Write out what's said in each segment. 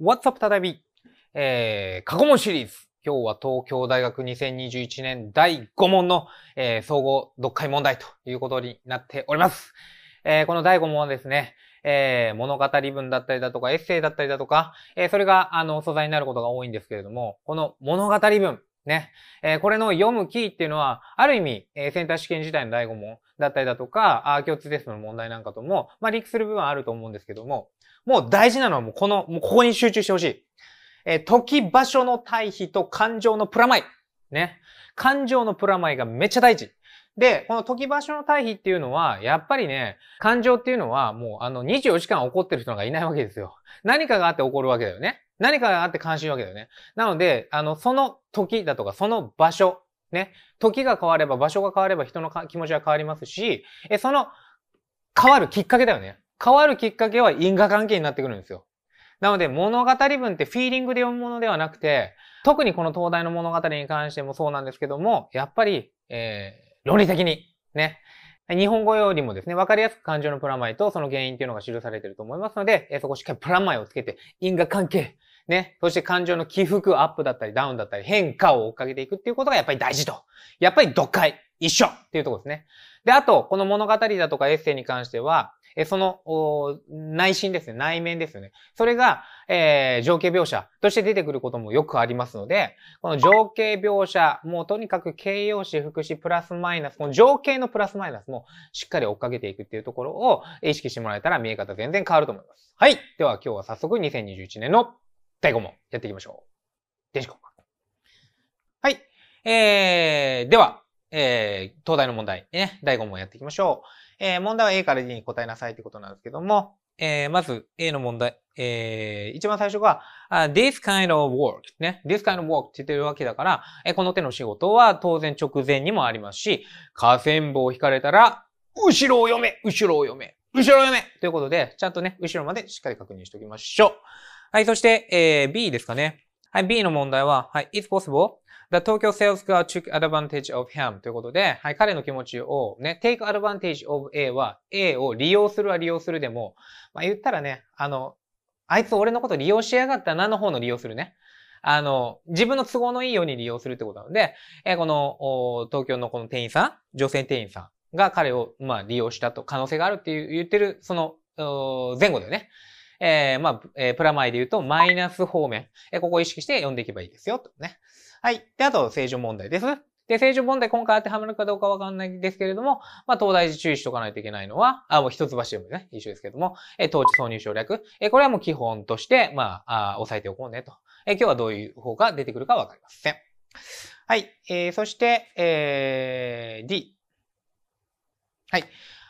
What's up たび、えー、過去問シリーズ。今日は東京大学2021年第5問の、えー、総合読解問題ということになっております。えー、この第5問はですね、えー、物語文だったりだとかエッセイだったりだとか、えー、それがあの素材になることが多いんですけれども、この物語文、ね。えー、これの読むキーっていうのは、ある意味、えー、センター試験自体の第5問だったりだとか、あ共通テストの問題なんかとも、まあ、リンクする部分はあると思うんですけども、もう大事なのはもうこの、もうここに集中してほしい。えー、時、場所の対比と感情のプラマイ。ね。感情のプラマイがめっちゃ大事。で、この時場所の対比っていうのは、やっぱりね、感情っていうのはもうあの24時間怒ってる人がいないわけですよ。何かがあって怒るわけだよね。何かがあって関心わけだよね。なので、あの、その時だとか、その場所、ね。時が変われば、場所が変われば、人の気持ちは変わりますし、え、その、変わるきっかけだよね。変わるきっかけは因果関係になってくるんですよ。なので物語文ってフィーリングで読むものではなくて、特にこの東大の物語に関してもそうなんですけども、やっぱり、えー、論理的に、ね。日本語よりもですね、わかりやすく感情のプラマイとその原因っていうのが記されてると思いますので、えそこしっかりプラマイをつけて、因果関係、ね。そして感情の起伏、アップだったり、ダウンだったり、変化を追っかけていくっていうことがやっぱり大事と。やっぱり読解、一緒っていうところですね。で、あと、この物語だとかエッセイに関しては、えその、内心ですね、内面ですよね。それが、えー、情景描写として出てくることもよくありますので、この情景描写、もうとにかく形容詞、副詞、プラスマイナス、この情景のプラスマイナスもしっかり追っかけていくっていうところを意識してもらえたら見え方全然変わると思います。はい。では今日は早速2021年の第5問やっていきましょう。デジコはい。えー、では、えー、東大の問題、ね、第5問やっていきましょう。えー、問題は A から D に答えなさいってことなんですけども、えー、まず A の問題、えー、一番最初が、uh, this kind of work ね。this kind of work って言ってるわけだから、えー、この手の仕事は当然直前にもありますし、河川棒を引かれたら、後ろを読め後ろを読め後ろを読めということで、ちゃんとね、後ろまでしっかり確認しておきましょう。はい、そして、えー、B ですかね。はい、B の問題は、はい、it's possible The Tokyo sales girl took advantage of him ということで、はい、彼の気持ちをね、take advantage of A は A を利用するは利用するでも、まあ、言ったらね、あの、あいつ俺のこと利用しやがったなの方の利用するね。あの、自分の都合のいいように利用するってことなので、えこの、東京のこの店員さん、女性店員さんが彼を、まあ、利用したと可能性があるっていう言ってる、その、前後だよね。えー、まあ、えー、プラマイで言うと、マイナス方面。えー、ここを意識して読んでいけばいいですよ、とね。はい。で、あと、正常問題です。で、正常問題今回当てはまるかどうかわかんないですけれども、まあ、東大寺注意しとかないといけないのは、あ、もう一橋でもね、一緒ですけれども、えー、統治挿入省略。えー、これはもう基本として、まあ、あ押さえておこうねと。えー、今日はどういう方が出てくるかわかりません。はい。えー、そして、えー、D。はい。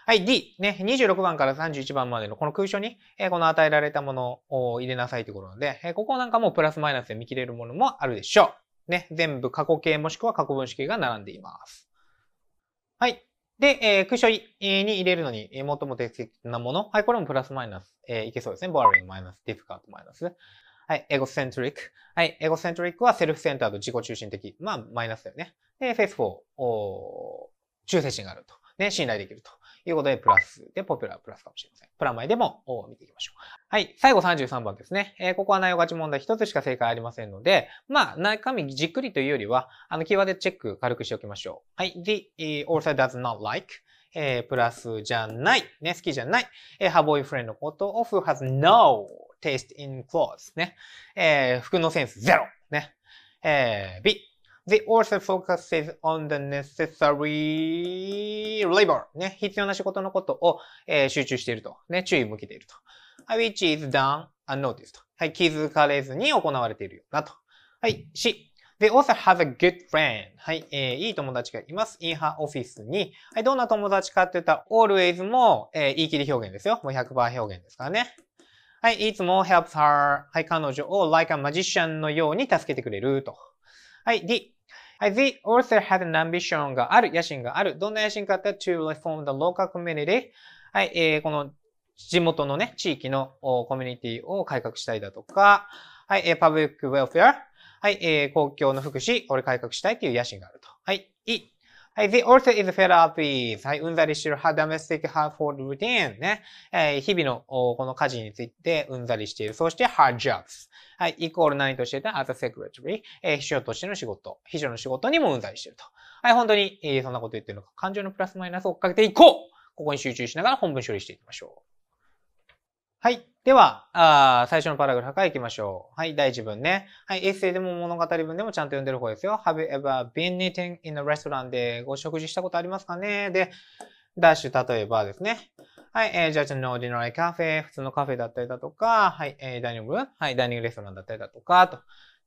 はい、D、ね、26番から31番までのこの空所に、えー、この与えられたものを入れなさいということなので、えー、ここなんかもプラスマイナスで見切れるものもあるでしょう。ね、全部過去形もしくは過去分子形が並んでいます。はい。で、えー、空所に入れるのに最も適切なもの。はい、これもプラスマイナス、えー、いけそうですね。ボーリングマイナス、ディフカートマイナス。はい、エゴセントリック。はい、エゴセントリックはセルフセンターと自己中心的。まあ、マイナスだよね。で、フェイスフォー、中性心があると。ね、信頼できると。いうことで、プラスで、ポピュラープラスかもしれません。プラマイでも見ていきましょう。はい。最後33番ですね。えー、ここは内容勝ち問題1つしか正解ありませんので、まあ、中身じっくりというよりは、あの、キーワードチェック軽くしておきましょう。はい。The author does not like えー、プラスじゃない、ね、好きじゃない、えー、her boyfriend のこと of has no taste in clothes ね、えー、服のセンスゼロね、えー、B The author focuses on the necessary labor. ね、必要な仕事のことを、えー、集中していると。ね、注意を向けていると。which is done unnoticed. はい、気づかれずに行われているよなと。はい、し。The author has a good friend. はい、えー、いい友達がいます。in her office に。はい、どんな友達かって言ったら、always も、えー、言い切り表現ですよ。もう100%表現ですからね。はい、いつも helps her. はい、彼女を like a magician のように助けてくれると。はい、D。はい、t h e a u t h o had an ambition がある、野心がある。どんな野心かって to reform the local community。はい、えー、この地元のね、地域のコミュニティを改革したいだとか、はい、えー、public welfare。はい、えー、公共の福祉、これ改革したいという野心があると。はい、E。はい、the author is fed up with はい、うんざりしてる her domestic household routine ね、えー、日々のこの家事についてうんざりしている。そして her jobs はい、イコール何としてた as a secretary、えー、秘書としての仕事、秘書の仕事にもうんざりしてると。はい、本当に、えー、そんなこと言ってるのか、感情のプラスマイナスを追っかけていこうここに集中しながら本文処理していきましょう。はい。では、あ最初のパラグラフから行きましょう。はい、第1文ね。はい、エッセイでも物語文でもちゃんと読んでる方ですよ。Have you ever been eating in a restaurant でご食事したことありますかねで、ダッシュ、例えばですね。はい、えー、じゃあ、ちょっと ordinary cafe、普通のカフェだったりだとか、はい、えー、ダイニング、はい、ダイニングレストランだったりだとか、と。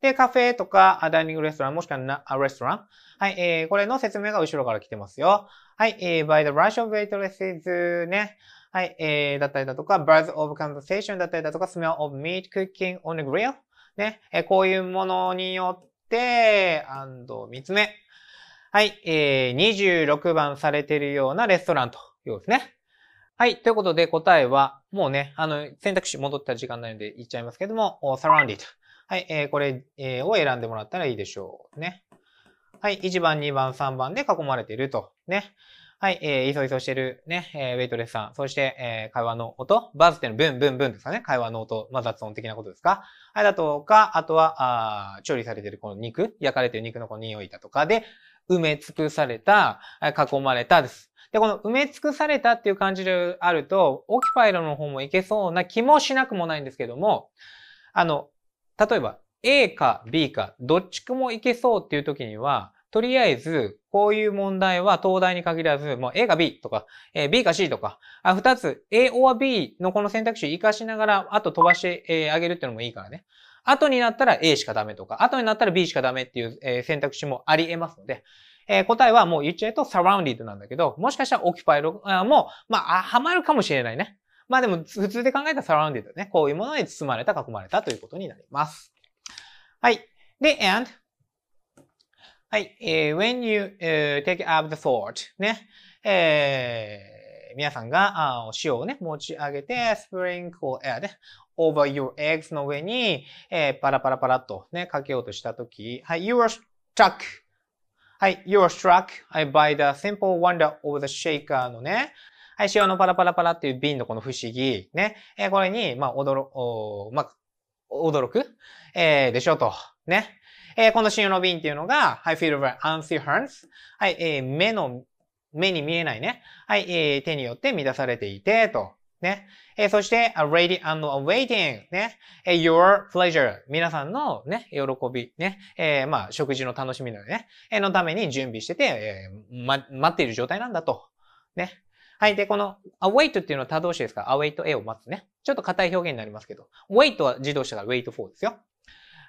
で、カフェとか、ダイニングレストラン、もしくはなレストラン。はい、えー、これの説明が後ろから来てますよ。はい、えー、by the rush of waitresses ね。はい、えー、だったりだとか、b i r z z of conversation だったりだとか、smell of meat cooking on the grill ね、えー、こういうものによって、and 3つ目。はい、えー、26番されてるようなレストランということですね。はい。ということで答えは、もうね、あの、選択肢戻った時間ないので言っちゃいますけども、surrounded。はい。えー、これ、えー、を選んでもらったらいいでしょう。ね。はい。1番、2番、3番で囲まれていると。ね。はい、えー、いそいそしてるね、えー、ウェイトレスさん。そして、えー、会話の音。バズってのブンブンブンですかね。会話の音。まあ、雑音的なことですか。はい、だとか、あとは、あ調理されてるこの肉、焼かれてる肉のこの匂いだとかで、埋め尽くされた、囲まれたです。で、この埋め尽くされたっていう感じであると、オキファイロの方もいけそうな気もしなくもないんですけども、あの、例えば A か B かどっちもいけそうっていう時には、とりあえずこういう問題は東大に限らず、もう A か B とか、えー、B か C とか、あ、二つ、A or B のこの選択肢を活かしながら、あと飛ばしてあ、えー、げるっていうのもいいからね。後になったら A しかダメとか、後になったら B しかダメっていう、えー、選択肢もあり得ますので、えー、答えはもう言っちゃうと surrounded なんだけど、もしかしたら occupied も、まあ、はまるかもしれないね。まあでも、普通で考えたら surrounded ね。こういうものに包まれた、囲まれたということになります。はい。で、and はい。えー、when you、uh, take up the sword ね。えー、皆さんが、あお塩をね、持ち上げて、sprinkle air ね、over your eggs の上に、えー、パラパラパラっとね、かけようとしたとき、はい、you are struck はい、you are struck by the simple wonder of the shaker のね、はい、塩のパラパラパラっていう瓶のこの不思議、ね、えー、これに、まあ、驚、おまあ、驚く、えー、でしょうと、ね。えー、この信用の瓶っていうのが、はい、f e e l d of unseherence。はい、えー、目の、目に見えないね。はい、えー、手によって満たされていて、と。ね。えー、そして、ready and awaiting. ね。え your pleasure. 皆さんのね、喜び。ね。えー、まあ、食事の楽しみのね。えのために準備してて、えー、ま、待っている状態なんだと。ね。はい。で、この await っていうのは多動詞ですから、await A を待つね。ちょっと硬い表現になりますけど。wait は自動詞だから wait for ですよ。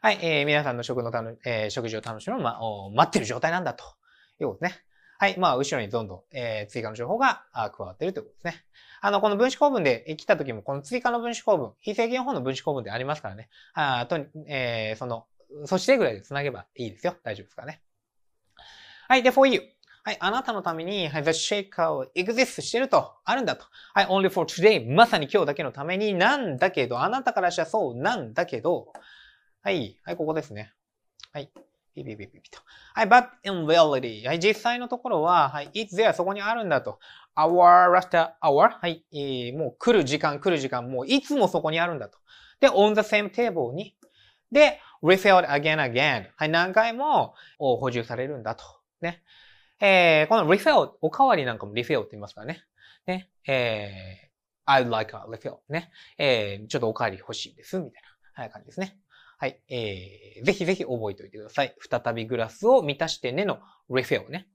はい、えー、皆さんの食のため、えー、食事を楽しむ、ま、待ってる状態なんだということですね。はい。まあ、後ろにどんどん、えー、追加の情報が加わっているということですね。あの、この分子構文で来た時も、この追加の分子構文、非正限法方の分子構文でありますからね。あと、えー、その、そしてぐらいで繋げばいいですよ。大丈夫ですかね。はい。で、for you. はい。あなたのために、はい。The shaker を exist してると、あるんだと。はい。only for today. まさに今日だけのために、なんだけど、あなたからしたらそうなんだけど、はい。はい、ここですね。はい。ピピピピピと。はい、but in reality. はい、実際のところは、はい、it's there そこにあるんだと。hour after hour. はい、えー、もう来る時間来る時間、もういつもそこにあるんだと。で、on the same table に。で、refilled again again. はい、何回も補充されるんだと。ね。えー、この refill, おかわりなんかも refill って言いますからね。ね。えー、I'd like a refill. ね。えー、ちょっとおかわり欲しいです。みたいな、はい、感じですね。はい。えー、ぜひぜひ覚えておいてください。再びグラスを満たしてねのレフェをね。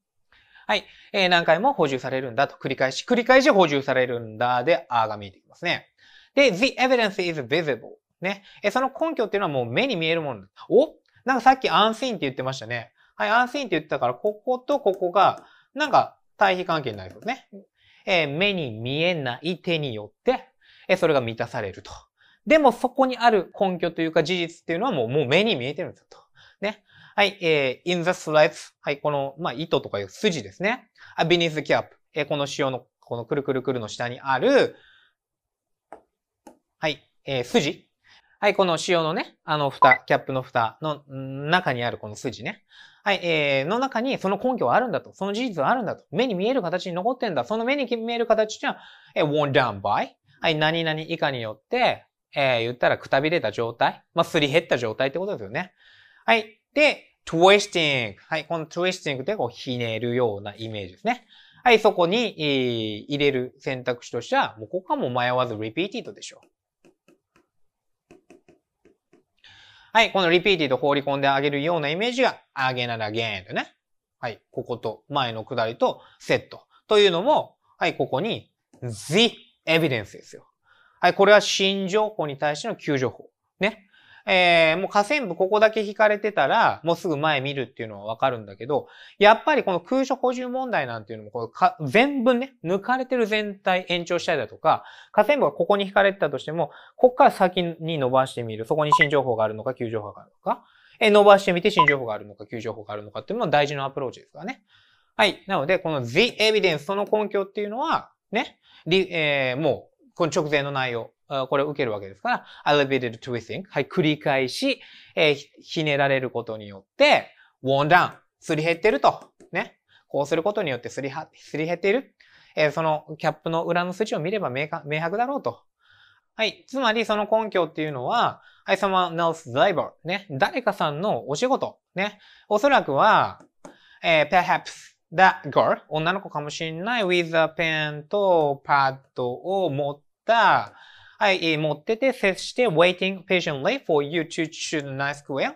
はい。えー、何回も補充されるんだと繰り返し、繰り返し補充されるんだで、あが見えてきますね。で、the evidence is visible. ね。えその根拠っていうのはもう目に見えるもの。おなんかさっき unseen って言ってましたね。はい、unseen って言ってたから、こことここが、なんか対比関係になりそうですね。えー、目に見えない手によって、えそれが満たされると。でもそこにある根拠というか事実っていうのはもうもう目に見えてるんですよと。ね。はい、えー、in the slides。はい、この、まあ、糸とかいう筋ですね。あ、beneath the cap。えー、この潮の、このくるくるくるの下にある、はい、えー、筋。はい、この潮のね、あの蓋、キャップの蓋の中にあるこの筋ね。はい、えー、の中にその根拠はあるんだと。その事実はあるんだと。目に見える形に残ってんだ。その目に見える形っは、えー、worn down by。はい、何々以下によって、えー、言ったらくたびれた状態、まあ、すり減った状態ってことですよね。はい。で、twisting。はい。この twisting ってこう、ひねるようなイメージですね。はい。そこに、えー、入れる選択肢としては、もうここはもう迷わず repeated でしょう。はい。この repeated 放り込んであげるようなイメージが、あげならげんとね。はい。ここと前の下りとセット。というのも、はい、ここに the evidence ですよ。はい、これは新情報に対しての旧情報。ね。えー、もう下線部ここだけ引かれてたら、もうすぐ前見るっていうのはわかるんだけど、やっぱりこの空所補充問題なんていうのも、こか、全部ね、抜かれてる全体延長したりだとか、下線部がここに引かれてたとしても、ここから先に伸ばしてみる。そこに新情報があるのか、旧情報があるのか。えー、伸ばしてみて新情報があるのか、旧情報があるのかっていうのも大事なアプローチですからね。はい。なので、この the evidence その根拠っていうのは、ね、えー、もうこの直前の内容、これを受けるわけですから、elevated t w i s t i n g はい、繰り返し、えー、ひねられることによって、worn down。すり減ってると。ね。こうすることによってすりは、すり減っている。えー、そのキャップの裏の筋を見れば明明白だろうと。はい。つまり、その根拠っていうのは、はい、someone else's labor。ね。誰かさんのお仕事。ね。おそらくは、えー、perhaps that girl、女の子かもしれない、with a pen と pad を持った。はい、持ってて接して waiting patiently for you to choose nice square.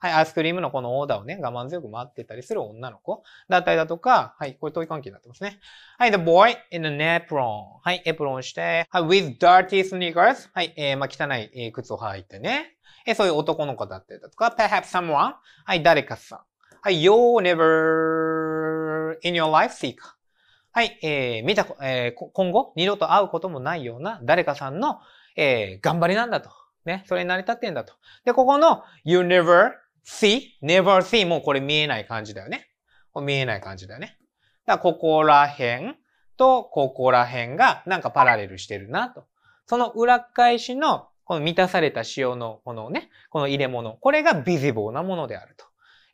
はい、アイスクリームのこのオーダーをね、我慢強く待ってたりする女の子だったりだとか、はい、これ問い関係になってますね。はい、the boy in an apron. はい、エプロンして、はい、with dirty sneakers. はい、えー、まあ、汚い、え靴を履いてね。えそういう男の子だったりだとか、perhaps someone. はい、誰かさん。はい、you'll never in your life seek. はい、えー、見た、えー、今後、二度と会うこともないような誰かさんの、えー、頑張りなんだと。ね、それに成り立ってんだと。で、ここの、you never see, never see もうこれ見えない感じだよね。見えない感じだよね。だから、ここら辺とここら辺がなんかパラレルしてるなと。その裏返しのこの満たされた仕様のこのね、この入れ物。これがビジボーなものであると。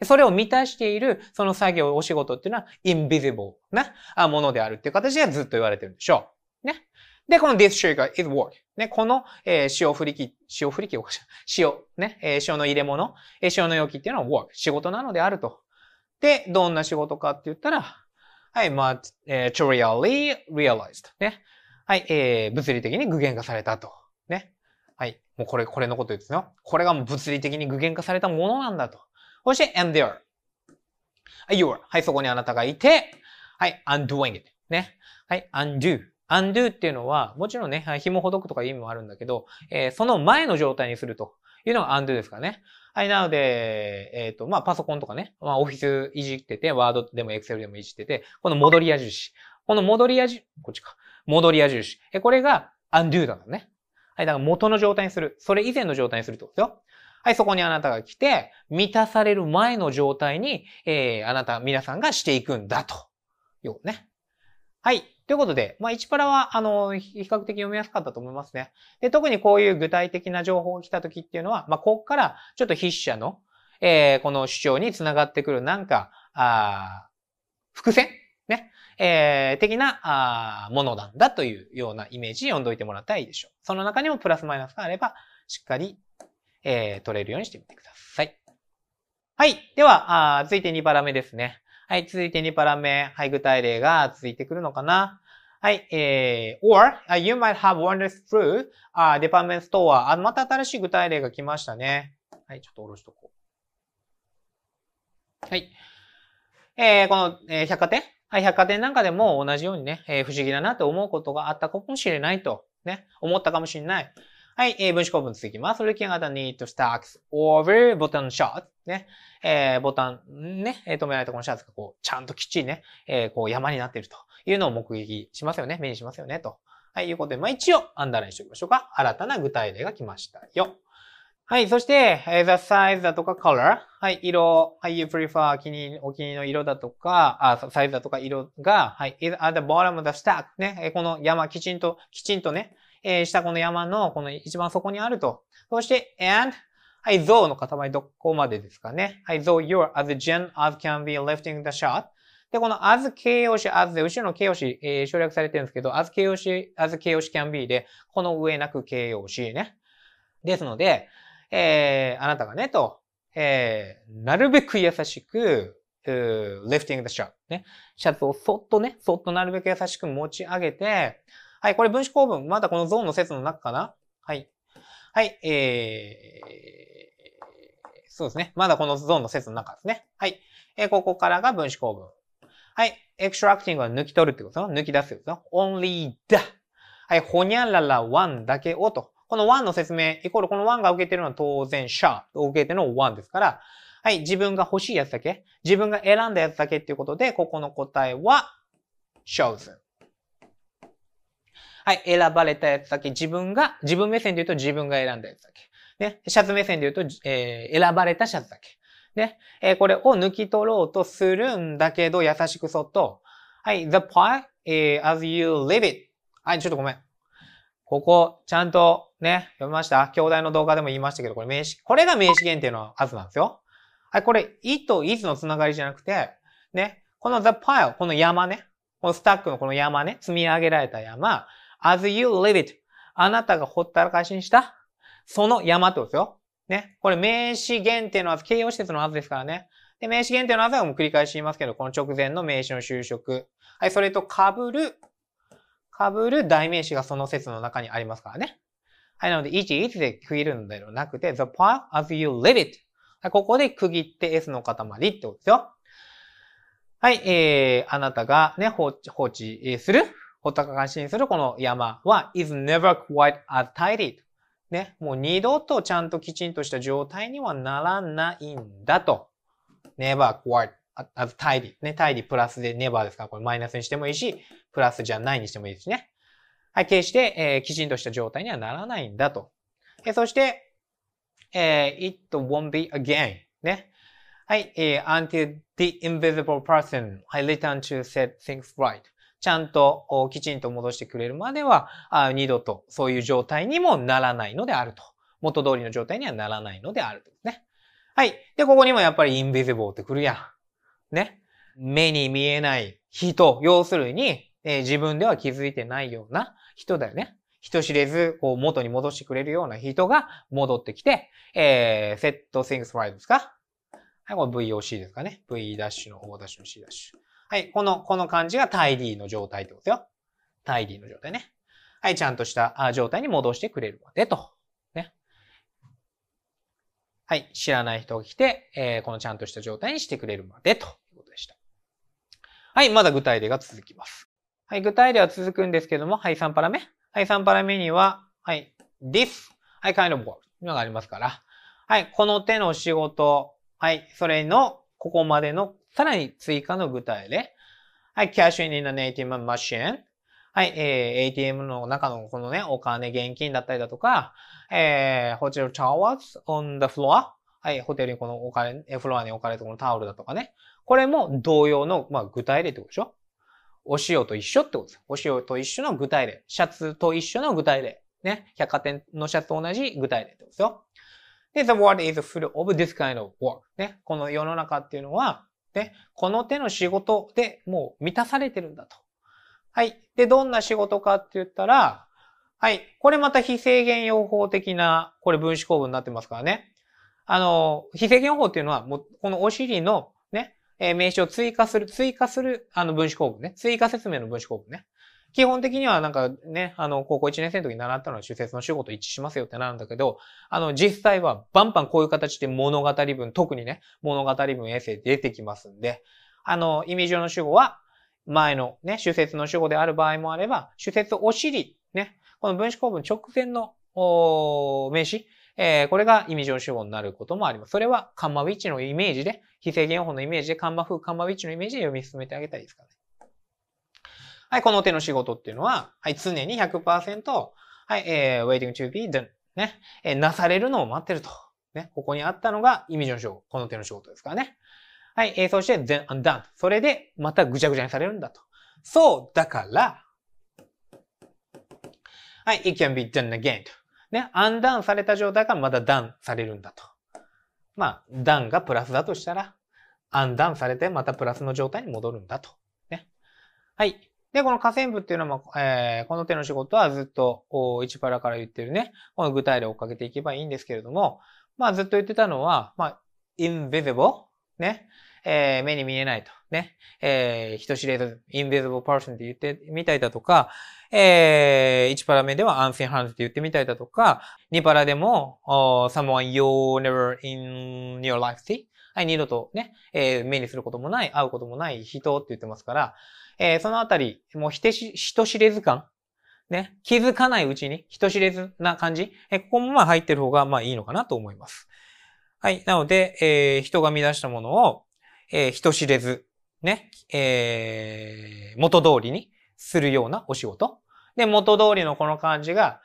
それを満たしている、その作業、お仕事っていうのは、invisible なものであるっていう形でずっと言われてるんでしょう。ね。で、この this sugar is work. ね、この、えー、塩振り機、塩振り機おかしい。塩、ね、えー、塩の入れ物、えー、塩の容器っていうのは work。仕事なのであると。で、どんな仕事かって言ったら、はい、まあ、えー、to r i a l l y realized. ね。はい、えー、物理的に具現化されたと。ね。はい。もうこれ、これのことですよ。これがもう物理的に具現化されたものなんだと。そして a d there. you are. はい、そこにあなたがいて、はい、undoing it. ね。はい、undo. undo っていうのは、もちろんね、紐ほどくとか意味もあるんだけど、えー、その前の状態にするというのが undo ですからね。はい、なので、えっ、ー、と、まあ、パソコンとかね、まあ、オフィスいじってて、ワードでもエクセルでもいじってて、この戻り矢印。この戻り矢印、こっちか。戻り矢印。え、これが undo だからね。はい、だから元の状態にする。それ以前の状態にするってことですよ。はい、そこにあなたが来て、満たされる前の状態に、えー、あなた、皆さんがしていくんだと。よね。はい。ということで、まあ、1パラは、あの、比較的読みやすかったと思いますね。で、特にこういう具体的な情報が来た時っていうのは、まあ、ここから、ちょっと筆者の、えー、この主張につながってくる、なんか、あ伏線ね。えー、的な、あものなんだというようなイメージ読んどいてもらったらいいでしょう。その中にもプラスマイナスがあれば、しっかりえー、取れるようにしてみてください。はい。では、あ続いて2パラ目ですね。はい。続いて2パラ目。はい。具体例が続いてくるのかな。はい。えー、or, you might have wandered through a department store. あ、また新しい具体例が来ましたね。はい。ちょっと下ろしとこう。はい。えー、この、えー、百貨店はい、百貨店なんかでも同じようにね、えー、不思議だなって思うことがあったかもしれないと、ね、思ったかもしれない。はい、えー、分子構文続きます。そ o o k i n g at the n e e t stacks over button shots ね、えー、ボタンね、止められたこのシャツがこう、ちゃんときっちりね、えー、こう山になっているというのを目撃しますよね、目にしますよね、と。はい、いうことで、まあ一応、アンダーラインしておきましょうか。新たな具体例が来ましたよ。はい。そして、the size だとか color。はい。色。はい。you prefer 気にお気に入りの色だとか、あ、サイズだとか色が、はい。is at the bottom of the stack。ね。この山、きちんと、きちんとね、えー、下この山のこの一番底にあると。そして、and I though の塊どこまでですかね。I though your as gen as can be lifting the shot. で、この as 形容詞 as で、後ろの形容詞、えー、省略されてるんですけど、as 形容詞、as 形容詞 can be で、この上なく形容詞ね。ですので、えー、あなたがね、と、えー、なるべく優しく、lifting the s h o t ね。シャツをそっとね、そっとなるべく優しく持ち上げて、はい、これ分子構文、まだこのゾーンの説の中かなはい。はい、えー、そうですね。まだこのゾーンの説の中ですね。はい。えー、ここからが分子構文。はい。エクストラクティングは抜き取るってことですよ。抜き出すってことですよ。only the はい、ほにゃららワンだけをと。このワンの説明、イコールこのワンが受けてるのは当然シャーを受けてのワンですから、はい、自分が欲しいやつだけ、自分が選んだやつだけっていうことで、ここの答えは chosen。はい、選ばれたやつだけ、自分が、自分目線で言うと自分が選んだやつだけ。ね、シャツ目線で言うと、えー、選ばれたシャツだけ。ね、えー、これを抜き取ろうとするんだけど、優しくそっと、はい、the pie, え as you live it. はい、ちょっとごめん。ここ、ちゃんとね、読みました兄弟の動画でも言いましたけど、これ名詞、これが名詞限定のはずなんですよ。はい、これ、いと is のつながりじゃなくて、ね、この the pile, この山ね、このスタックのこの山ね、積み上げられた山、as you leave it あなたがほったらかしにしたその山ってことですよ。ね。これ名詞限定の a ず、形容施設の a ずですからね。で、名詞限定の a ずはもう繰り返し言いますけど、この直前の名詞の就職。はい、それと被る、被る代名詞がその説の中にありますからね。はい、なので、いちいちで区切るのではなくて、the p a r t as you live it。はい、ここで区切って S の塊ってことですよ。はい、えー、あなたがね、放置、放置するホッタカが信するこの山は is never quite as tidy. ね、もう二度とちゃんときちんとした状態にはならないんだと。never quite as tidy. ね、tidy プラスで never ですから、これマイナスにしてもいいし、プラスじゃないにしてもいいですね。はい、決して、えー、きちんとした状態にはならないんだと。えそして、えー、it won't be again. ね。はい、えー、until the invisible person I return to set things right. ちゃんときちんと戻してくれるまでは、二度とそういう状態にもならないのであると。元通りの状態にはならないのであるとですね。はい。で、ここにもやっぱりインビジブルってくるやん。ね。目に見えない人、要するに、えー、自分では気づいてないような人だよね。人知れず、こう、元に戻してくれるような人が戻ってきて、えー、set things right ですかはい、これ VOC ですかね。V ダッシュの方、ダッシュの C ダッシュ。はい、この、この感じがタイィーの状態ってことよ。タイィーの状態ね。はい、ちゃんとした状態に戻してくれるまでと。ね。はい、知らない人が来て、えー、このちゃんとした状態にしてくれるまでということでした。はい、まだ具体例が続きます。はい、具体例は続くんですけども、はい、3パラ目。はい、3パラ目には、はい、this, はい、kind of work のがありますから、はい、この手の仕事、はい、それの、ここまでのさらに追加の具体例。はい、cash in an ATM machine。はい、えー、ATM の中のこのね、お金、現金だったりだとか、えー、ホテルタワーズ on the floor。はい、ホテルにこのお金、フロアに置かれたこのタオルだとかね。これも同様の、まあ、具体例ってことでしょお塩と一緒ってことです。お塩と一緒の具体例。シャツと一緒の具体例。ね。百貨店のシャツと同じ具体例ってことですよ。で、the world is full of this kind of work. ね。この世の中っていうのは、ね、この手の仕事でもう満たされてるんだと。はい。で、どんな仕事かって言ったら、はい。これまた非制限用法的な、これ分子構文になってますからね。あの、非制限法っていうのは、もう、このお尻のね、え名詞を追加する、追加する、あの、分子構文ね。追加説明の分子構文ね。基本的にはなんかね、あの、高校1年生の時に習ったのは主説の主語と一致しますよってなるんだけど、あの、実際はバンバンこういう形で物語文、特にね、物語文、エッセイ出てきますんで、あの、意味上の主語は、前のね、主説の主語である場合もあれば、主説お尻、ね、この分子構文直前の、名詞、えー、これが意味上主語になることもあります。それはカンマウィッチのイメージで、非正弦法のイメージで、カンマ風、カンマウィッチのイメージで読み進めてあげたいですからね。はい、この手の仕事っていうのは、はい、常に100%、はい、えー、waiting to be done ね、えー、なされるのを待ってると。ね、ここにあったのがイメージの仕事、この手の仕事ですからね。はい、えー、そして then and done。それで、またぐちゃぐちゃにされるんだと。そう、だから、はい、it can be done again と。ね、undone された状態がまだ done されるんだと。まあ、done がプラスだとしたら、undone されてまたプラスの状態に戻るんだと。ね。はい。で、この河川部っていうのも、えー、この手の仕事はずっと、一パラから言ってるね、この具体例を追っかけていけばいいんですけれども、まあずっと言ってたのは、まあ、invisible ね、えー、目に見えないと。ね。えー、人知れず、invisible person って言ってみたいだとか、えー、1パラ目では unseen h a n d って言ってみたいだとか、2パラでも、someone you'll never in your life see. はい、二度とね、えー、目にすることもない、会うこともない人って言ってますから、えー、そのあたり、もう人知れず感ね、気づかないうちに人知れずな感じ、えここもまあ入ってる方がまあいいのかなと思います。はい。なので、えー、人が見出したものを、えー、人知れず、ね、えー、元通りにするようなお仕事。で、元通りのこの感じが、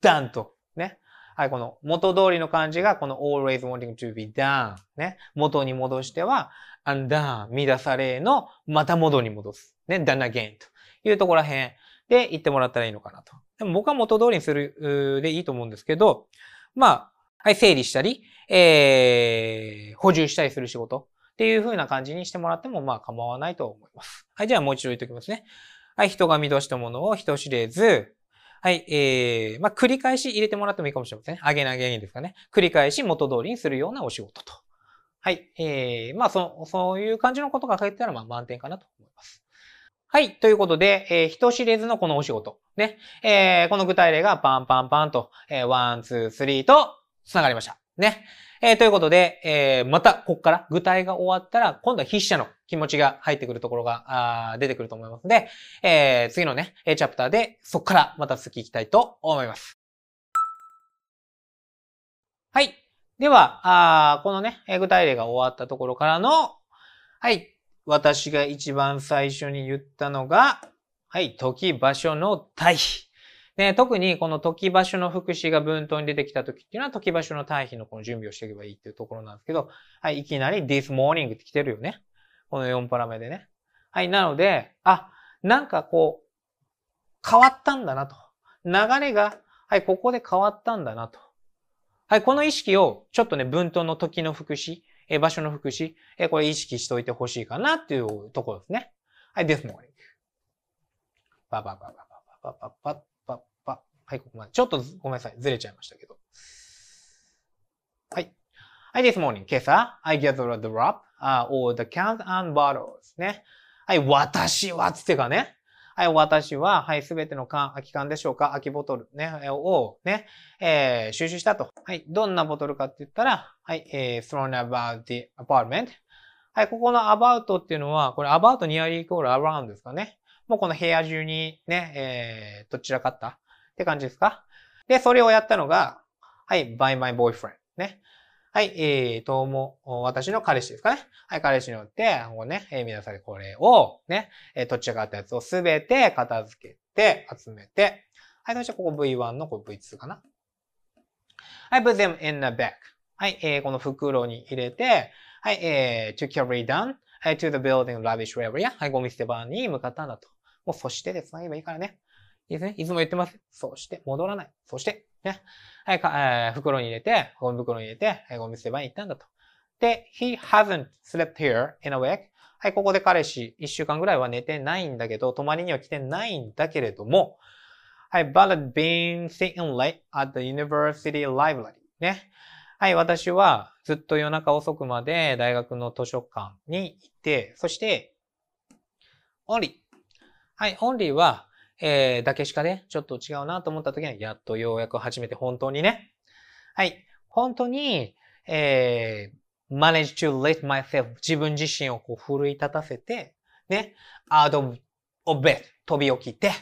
ダンと、ね。はい、この元通りの感じが、この always wanting to be done。ね。元に戻しては、アンダー、乱されの、また元に戻す。ね、ダナゲインというところら辺で言ってもらったらいいのかなと。でも僕は元通りにするでいいと思うんですけど、まあ、はい、整理したり、えー、補充したりする仕事っていう風な感じにしてもらっても、まあ構わないと思います。はい、じゃあもう一度言っておきますね。はい、人が見通したものを人知れず、はい、えー、まあ、繰り返し入れてもらってもいいかもしれません。あげなげにですかね。繰り返し元通りにするようなお仕事とはい。えー、まあ、そ、そういう感じのことが書いてたら、まあ、満点かなと思います。はい。ということで、えー、人知れずのこのお仕事。ね。えー、この具体例がパンパンパンと、えー、ワン、ツー、スリーと、つながりました。ね。えー、ということで、えー、また、ここから具体が終わったら、今度は筆者の気持ちが入ってくるところが、あ出てくると思いますので、えー、次のね、え、チャプターで、そこからまた続きいきたいと思います。はい。では、あこのね、具体例が終わったところからの、はい、私が一番最初に言ったのが、はい、時、場所の対比。ね、特にこの時場所の副詞が文頭に出てきた時っていうのは時場所の対比のこの準備をしていけばいいっていうところなんですけど、はい、いきなり this morning って来てるよね。この4パラ目でね。はい、なので、あ、なんかこう、変わったんだなと。流れが、はい、ここで変わったんだなと。はい、この意識をちょっとね、文頭の時の副詞、え場所の副詞、えこれ意識しておいてほしいかなっていうところですね。はい、デスモーリング。パパパパパパパパパパ。はい、ここまで。ちょっとごめんなさい。ずれちゃいましたけど。はい。はい、this morning, 今朝、I gathered the wrap,、uh, all the cans and bottles ね。はい、私はつってかね。はい、私は、はい、すべての缶、空き缶でしょうか、空きボトルね、をね、えー、収集したと。はい、どんなボトルかって言ったら、はい、えー、thrown about the apartment。はい、ここの about っていうのは、これ about nearly イコール around ですかね。もうこの部屋中にね、えー、どちらかったって感じですか。で、それをやったのが、はい、by my boyfriend ね。はい、えー、とも、私の彼氏ですかね。はい、彼氏によって、こうね、えー、皆さんでこれを、ね、えー、とっちがったやつをすべて片付けて、集めて、はい、そしてここ V1 のこれ V2 かな。はい、put them in the bag. はい、えー、この袋に入れて、はい、えー、to carry down, はい、to the building rubbish area. はい、ゴミ捨て場に向かったんだと。もう、そしてで繋げばいいからね。いいですね。いつも言ってます。そして、戻らない。そして、ね。はい、かえー、袋に入れて、ゴミ袋に入れて、えい、ゴミ捨て場に行ったんだと。で、he hasn't slept here in a week. はい、ここで彼氏、一週間ぐらいは寝てないんだけど、泊まりには来てないんだけれども、はい、but been sitting late at the university library. ね。はい、私はずっと夜中遅くまで大学の図書館に行って、そして、only。はい、only は、えー、だけしかね、ちょっと違うなと思った時は、やっとようやく始めて、本当にね。はい。本当に、えー、manage to let myself 自分自身をこう奮い立たせて、ね、out of, of bed 飛び起きて、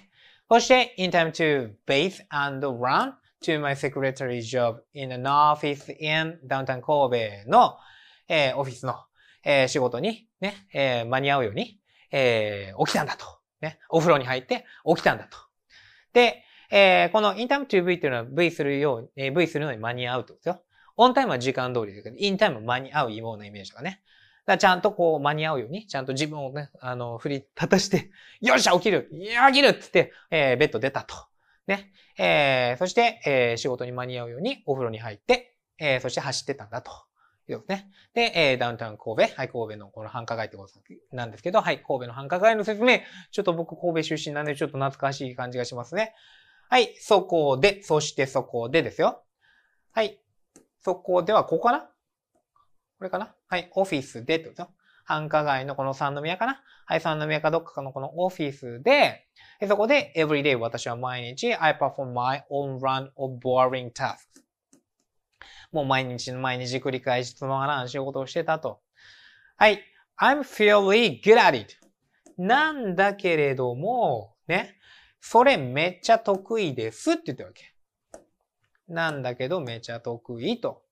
そして in time to bathe and run to my secretary job in an office in downtown 神戸の、えー、オフィスの、えー、仕事にね、えー、間に合うように、えー、起きたんだと。ね、お風呂に入って起きたんだと。で、えー、このインタイム to V っていうのは V するように、えー、V するのに間に合うってことですよ。オンタイムは時間通りだけど、インタイムは間に合うようなイメージとかね。だからちゃんとこう間に合うように、ちゃんと自分をね、あの、振り立たして、よっしゃ起きるや起きるっつって、えー、ベッド出たと。ね。えー、そして、えー、仕事に間に合うようにお風呂に入って、えー、そして走ってたんだと。ですね。で、えー、ダウンタウン神戸、はい、神戸のこの繁華街ってことなんですけど、はい、神戸の繁華街の説明、ちょっと僕神戸出身なんでちょっと懐かしい感じがしますね。はい、そこで、そしてそこでですよ。はい、そこではここかなこれかなはい、オフィスでってことですよ。繁華街のこの三宮かなはい、三宮かどっかのこのオフィスで、そこで everyday 私は毎日 I perform my own run of boring tasks もう毎日毎日繰り返しつまらん仕事をしてたと。はい。I'm fairly good at it. なんだけれども、ね。それめっちゃ得意ですって言ったわけ。なんだけどめちゃ得意と。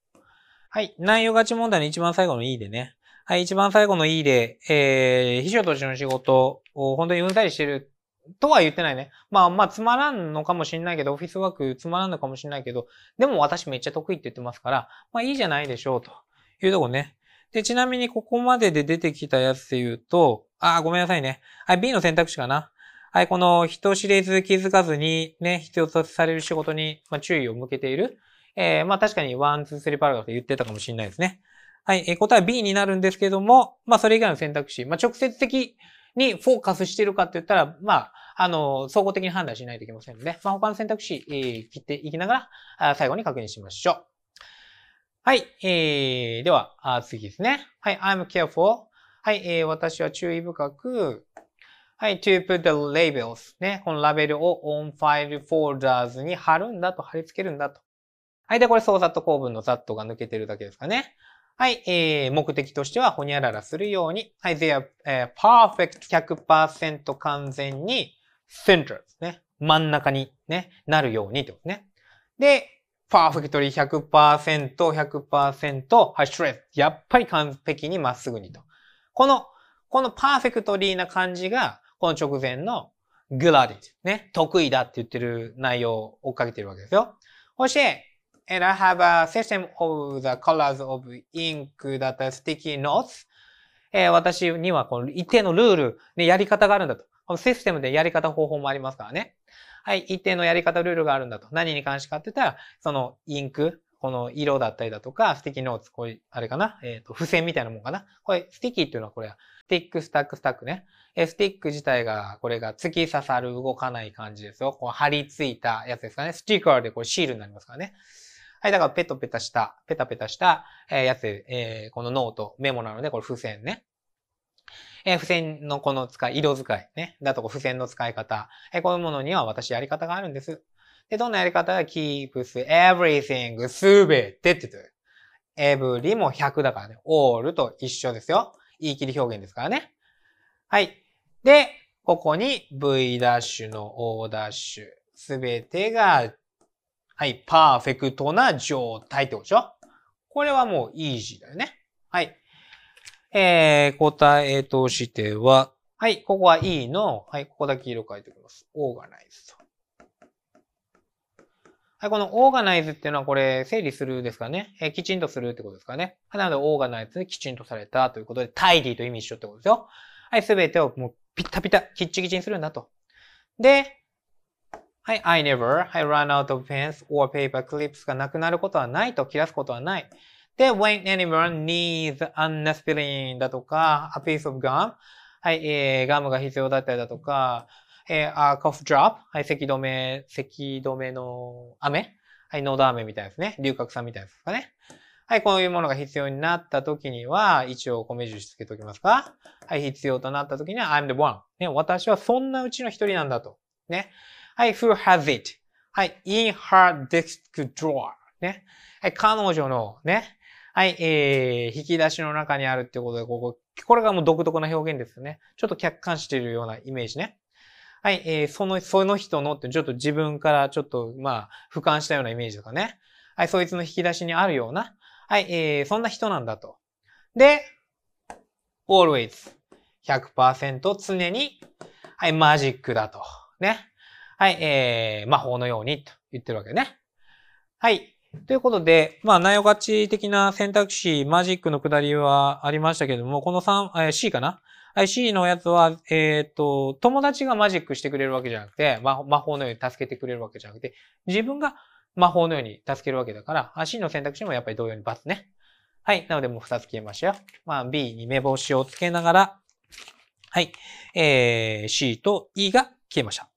はい。内容がち問題の一番最後の E でね。はい。一番最後の E で、えー、秘書としての仕事を本当にうんざりしてるとは言ってないね。まあまあつまらんのかもしんないけど、オフィスワークつまらんのかもしんないけど、でも私めっちゃ得意って言ってますから、まあいいじゃないでしょうというとこね。で、ちなみにここまでで出てきたやつで言うと、あ、ごめんなさいね。はい、B の選択肢かな。はい、この人知れず気づかずにね、必要とされる仕事に、ま注意を向けている。えー、まあ確かに1、2、3パラグラフで言ってたかもしれないですね。はい、え答え B になるんですけども、まあそれ以外の選択肢、まあ直接的にフォーカスしてるかって言ったら、まあ、あの、総合的に判断しないといけませんので、まあ、他の選択肢、えー、切っていきながら、最後に確認しましょう。はい、えー、では、あ次ですね。はい、I'm careful. はい、えー、私は注意深く、はい、to put the labels ね、このラベルを on file folders に貼るんだと、貼り付けるんだと。はい、で、これ、操作と構文のざっとが抜けてるだけですかね。はい、えー、目的としては、ほにゃららするように。はい、they are、えー、perfect 100%完全に center ですね。真ん中にね、なるようにってことね。で、perfectly 100%、100%、はい、s t r e やっぱり完璧にまっすぐにと。この、この perfectly な感じが、この直前の g l a d ね、得意だって言ってる内容を追っかけてるわけですよ。そして、And I have a system of the colors of ink that ったり sticky notes. えー、私にはこの一定のルール、ね、やり方があるんだと。このシステムでやり方方法もありますからね。はい、一定のやり方ルールがあるんだと。何に関してかって言ったら、そのインク、この色だったりだとか、スティキノーツ、こういう、あれかなえっ、ー、と、付箋みたいなもんかなこれ、スティキっていうのはこれは、スティック、スタック、スタックね。えスティック自体が、これが突き刺さる、動かない感じですよ。こう、貼り付いたやつですかね。スティッカーでこれシールになりますからね。はい、だからペトペタした、ペタペタした、えやつ、えこのノート、メモなので、これ付箋ね。え付箋のこの使い、色使いね。だと付箋の使い方。えこういうものには私やり方があるんです。で、どんなやり方が keeps everything すべてって言って every も100だからね。all と一緒ですよ。言い切り表現ですからね。はい。で、ここに v' の o' すべてがはい、パーフェクトな状態ってことでしょこれはもうイージーだよね。はい。えー、答えとしては、はい、ここは E の、はい、ここだけ色変えておきます。オーガナイズと。はい、このオーガナイズっていうのはこれ整理するですかね、えー、きちんとするってことですかね。なのでオーガナイズにきちんとされたということで、タイディと意味一緒ってことですよ。はい、すべてをもうピッタピタ、きっちきちンするんだと。で、はい、I never, I run out of pens or paper clips がなくなることはないと切らすことはない。で、when anyone needs an aspirin だとか、a piece of gum はい、えー、ガムが必要だったりだとか、えー、a cough drop はい、咳止め、咳止めの飴はい、喉飴みたいですね。龍角散みたいですかね。はい、こういうものが必要になった時には、一応米印つけておきますかはい、必要となった時には、I'm the one。ね、私はそんなうちの一人なんだと。ね。い、who has it. はい、in her desk drawer. ね。はい、彼女のね、はい、えー、引き出しの中にあるってことで、ここ、これがもう独特な表現ですよね。ちょっと客観しているようなイメージね。はい、えー、その、その人のってちょっと自分からちょっと、まあ、俯瞰したようなイメージとかね。はい、そいつの引き出しにあるような。はい、えー、そんな人なんだと。で、always。100%常に、はい、マジックだと。ね。はい、えー、魔法のようにと言ってるわけね。はい。ということで、まあ、内容価値的な選択肢、マジックの下りはありましたけども、この3、えー、C かな ?C のやつは、えっ、と、友達がマジックしてくれるわけじゃなくて、魔法のように助けてくれるわけじゃなくて、自分が魔法のように助けるわけだから、C の選択肢もやっぱり同様に×ね。はい。なので、もう2つ消えましたよ。まあ、B に目星をつけながら、はい。えー、C と E が消えました。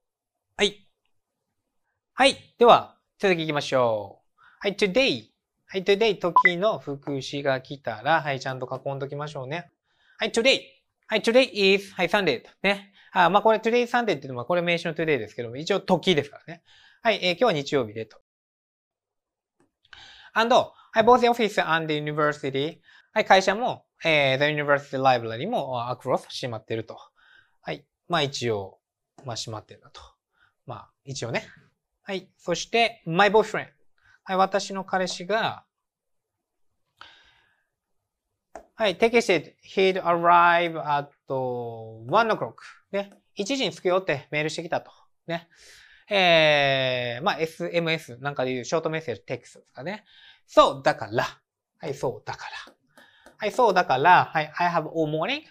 はい。では、続きいきましょう。はい、today。はい、today 時の副詞が来たら、はい、ちゃんと囲んどきましょうね。はい、today。はい、today is, はい、Sunday とね。あ、まあ、これ today Sunday っていうのは、これ名詞の today ですけども、一応時ですからね。はい、えー、今日は日曜日でと。and, はい、both the office and the university. はい、会社も、えー、the university library も across 閉まってると。はい、まあ一応、まあ閉まってるなと。まあ、一応ね。はい。そして、my boyfriend。はい。私の彼氏が、はい。t テキ t said he'd arrive at one o'clock。ね。1時に着くよってメールしてきたと。ね。えー、まあ、SMS なんかでいうショートメッセージテキストですかね。そう、だから。はい、そう、だから。はい、そう、だから。はい、I have all morning.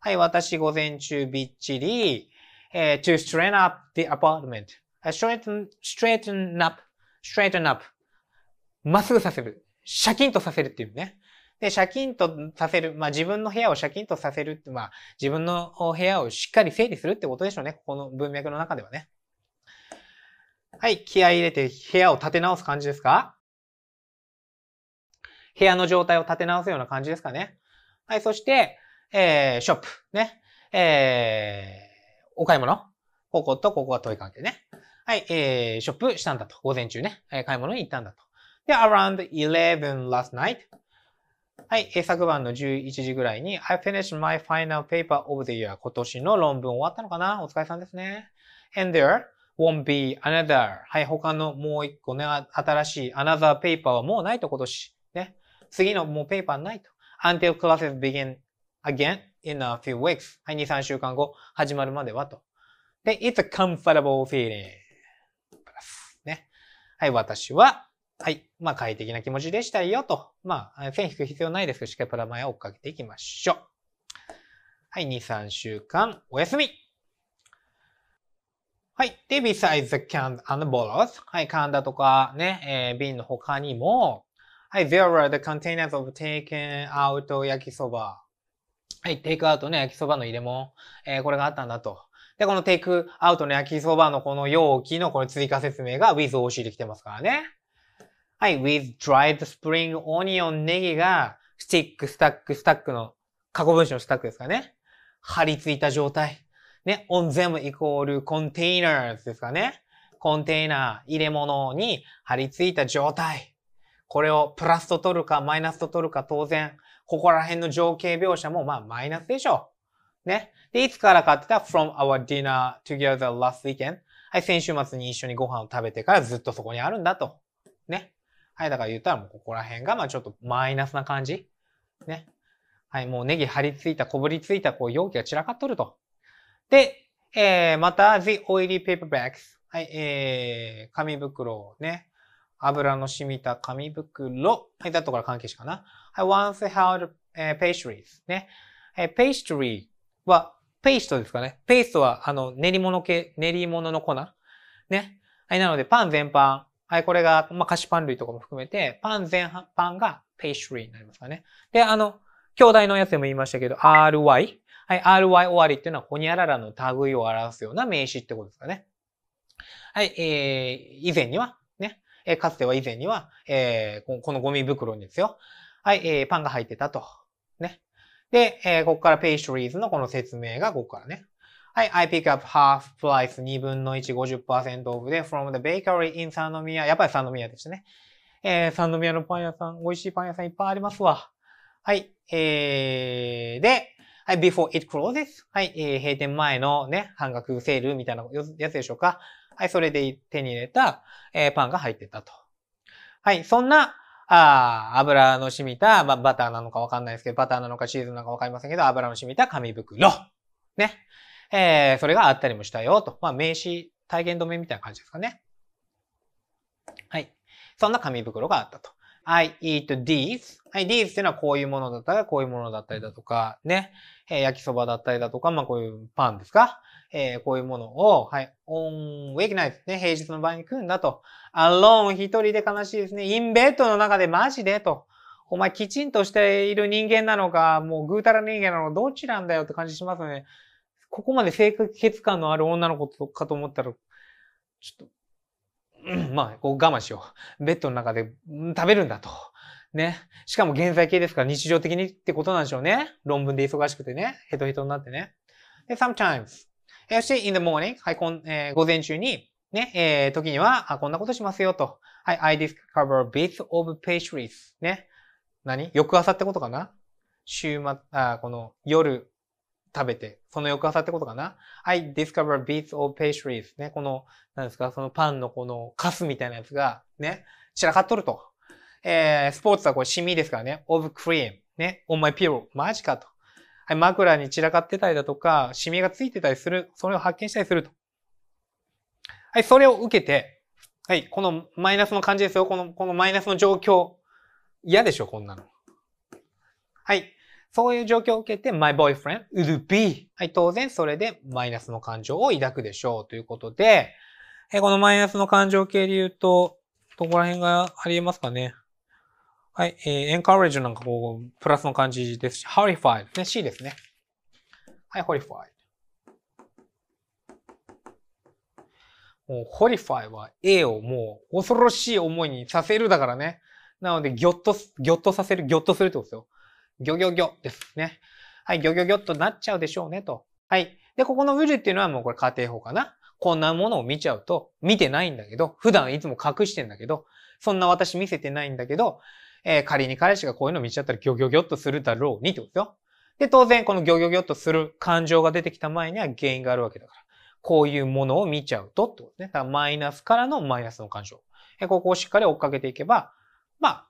はい、私午前中びっちり、えー、to strain up the apartment. straighten, straighten up, straighten up. まっすぐさせる。シャキンとさせるっていうね。で、シャキンとさせる。まあ、自分の部屋をシャキンとさせるって、まあ、自分の部屋をしっかり整理するってことでしょうね。ここの文脈の中ではね。はい。気合入れて部屋を立て直す感じですか部屋の状態を立て直すような感じですかね。はい。そして、えー、ショップ。ね。えー、お買い物。こことここが遠い関係ね。はい、えー、ショップしたんだと。午前中ね、買い物に行ったんだと。で、around 11 last night. はい、昨晩の11時ぐらいに、I finished my final paper of the year. 今年の論文終わったのかなお疲れさんですね。And there won't be another. はい、他のもう一個ね、新しい another paper はもうないと今年。ね。次のもうペーパーないと。until classes begin again in a few weeks. はい、2、3週間後始まるまではと。で、it's a comfortable feeling. はい、私は、はい、まあ快適な気持ちでしたよと。まあ、線引く必要ないですけど、しっかりプラマイを追っかけていきましょう。はい、2、3週間、お休み。はい。で、besides the can and the bottles. はい。缶だとかね、えー、瓶の他にも。はい。there are the containers of taken out 焼きそば。はい。テイクアウトね、焼きそばの入れ物。えー、これがあったんだと。で、このテイクアウトの焼きそばのこの容器のこれ追加説明が with OC できてますからね。はい、with dried spring onion ネギが、スティック、スタック、スタックの、過去分詞のスタックですかね。張り付いた状態。ね、on them イコール containers ですかね。コンテイナー、入れ物に張り付いた状態。これをプラスと取るかマイナスと取るか当然、ここら辺の情景描写もまあマイナスでしょね。で、いつからかって言ったら from our dinner together last weekend。はい、先週末に一緒にご飯を食べてからずっとそこにあるんだと。ね。はい、だから言ったらもうここら辺が、まあちょっとマイナスな感じ。ね。はい、もうネギ張り付いた、こぶり付いた、こう、容器が散らかっとると。で、えー、また、the oily paper bags。はい、えー、紙袋ね。油の染みた紙袋。はい、だとから関係しかな。はい、once held、え pastries。ね。え pastry は、ペーストですかね。ペーストは、あの、練り物系、練り物の粉。ね。はい、なので、パン全般。はい、これが、まあ、菓子パン類とかも含めて、パン全般、がペーストリーになりますかね。で、あの、兄弟のやつでも言いましたけど、RY。はい、RY 終わりっていうのは、ほにゃららの類を表すような名詞ってことですかね。はい、えー、以前には、ね。えー、かつては以前には、えー、このゴミ袋にですよ。はい、えー、パンが入ってたと。ね。で、えー、ここから pastries のこの説明がここからね。はい、I pick up half price 2分の1 50% o オフで from the bakery in サノミヤ。やっぱりサノミヤでしたね。えー、サノミヤのパン屋さん、美味しいパン屋さんいっぱいありますわ。はい、えー、で、はい、before it closes. はい、えー、閉店前のね、半額セールみたいなやつでしょうか。はい、それで手に入れた、えー、パンが入ってたと。はい、そんな、あ油の染みた、まあ、バターなのかわかんないですけど、バターなのかチーズなのかわかりませんけど、油の染みた紙袋。ね。えー、それがあったりもしたよ、と。まあ、名詞、体験止めみたいな感じですかね。はい。そんな紙袋があったと。I eat these. はい、these っていうのはこういうものだったり、こういうものだったりだとか、ね、えー、焼きそばだったりだとか、まあこういうパンですかえー、こういうものを、はい、on w e e k n i g h t ね、平日の場合に来るんだと。alone 一人で悲しいですね。in bed の中でマジでと。お前きちんとしている人間なのか、もうぐうたら人間なのか、どっちなんだよって感じしますね。ここまで性格欠陥のある女の子とかと思ったら、ちょっとうん、まあ、こう我慢しよう。ベッドの中で、うん、食べるんだと。ね。しかも現在形ですから日常的にってことなんでしょうね。論文で忙しくてね。ヘトヘトになってね。で、sometimes. そして、in the morning. はい、こんえー、午前中に、ね、えー、時には、あ、こんなことしますよと。はい、I discover bits of pastries. ね。何翌朝ってことかな週末、あ、この夜、食べて、その翌朝ってことかな ?I discover bits of pastries ね、この、なんですか、そのパンのこのカスみたいなやつが、ね、散らかっとると。えー、スポーツはこれシミですからね、of cream ね、on my pillow マジかと。はい、枕に散らかってたりだとか、シミがついてたりする、それを発見したりすると。はい、それを受けて、はい、このマイナスの感じですよ。この、このマイナスの状況。嫌でしょ、こんなの。はい。そういう状況を受けて my boyfriend would be はい当然それでマイナスの感情を抱くでしょうということで、えこのマイナスの感情系で言うと、どこら辺がありえますかねはい、えー、encourage なんかこう、プラスの感じですし、horrified ですね、C ですね。はい、horrified。もう、horrify は A をもう恐ろしい思いにさせるだからね。なので、ぎょっと、ぎょっとさせる、ぎょっとするってことですよ。ギョギョギョですね。はい、ギョギョギョっとなっちゃうでしょうねと。はい。で、ここのウィルっていうのはもうこれ仮定法かな。こんなものを見ちゃうと、見てないんだけど、普段いつも隠してんだけど、そんな私見せてないんだけど、えー、仮に彼氏がこういうの見ちゃったらギョギョギョっとするだろうにってことよ。で、当然このギョギョギョっとする感情が出てきた前には原因があるわけだから。こういうものを見ちゃうとってことね。だからマイナスからのマイナスの感情。えここをしっかり追っかけていけば、まあ、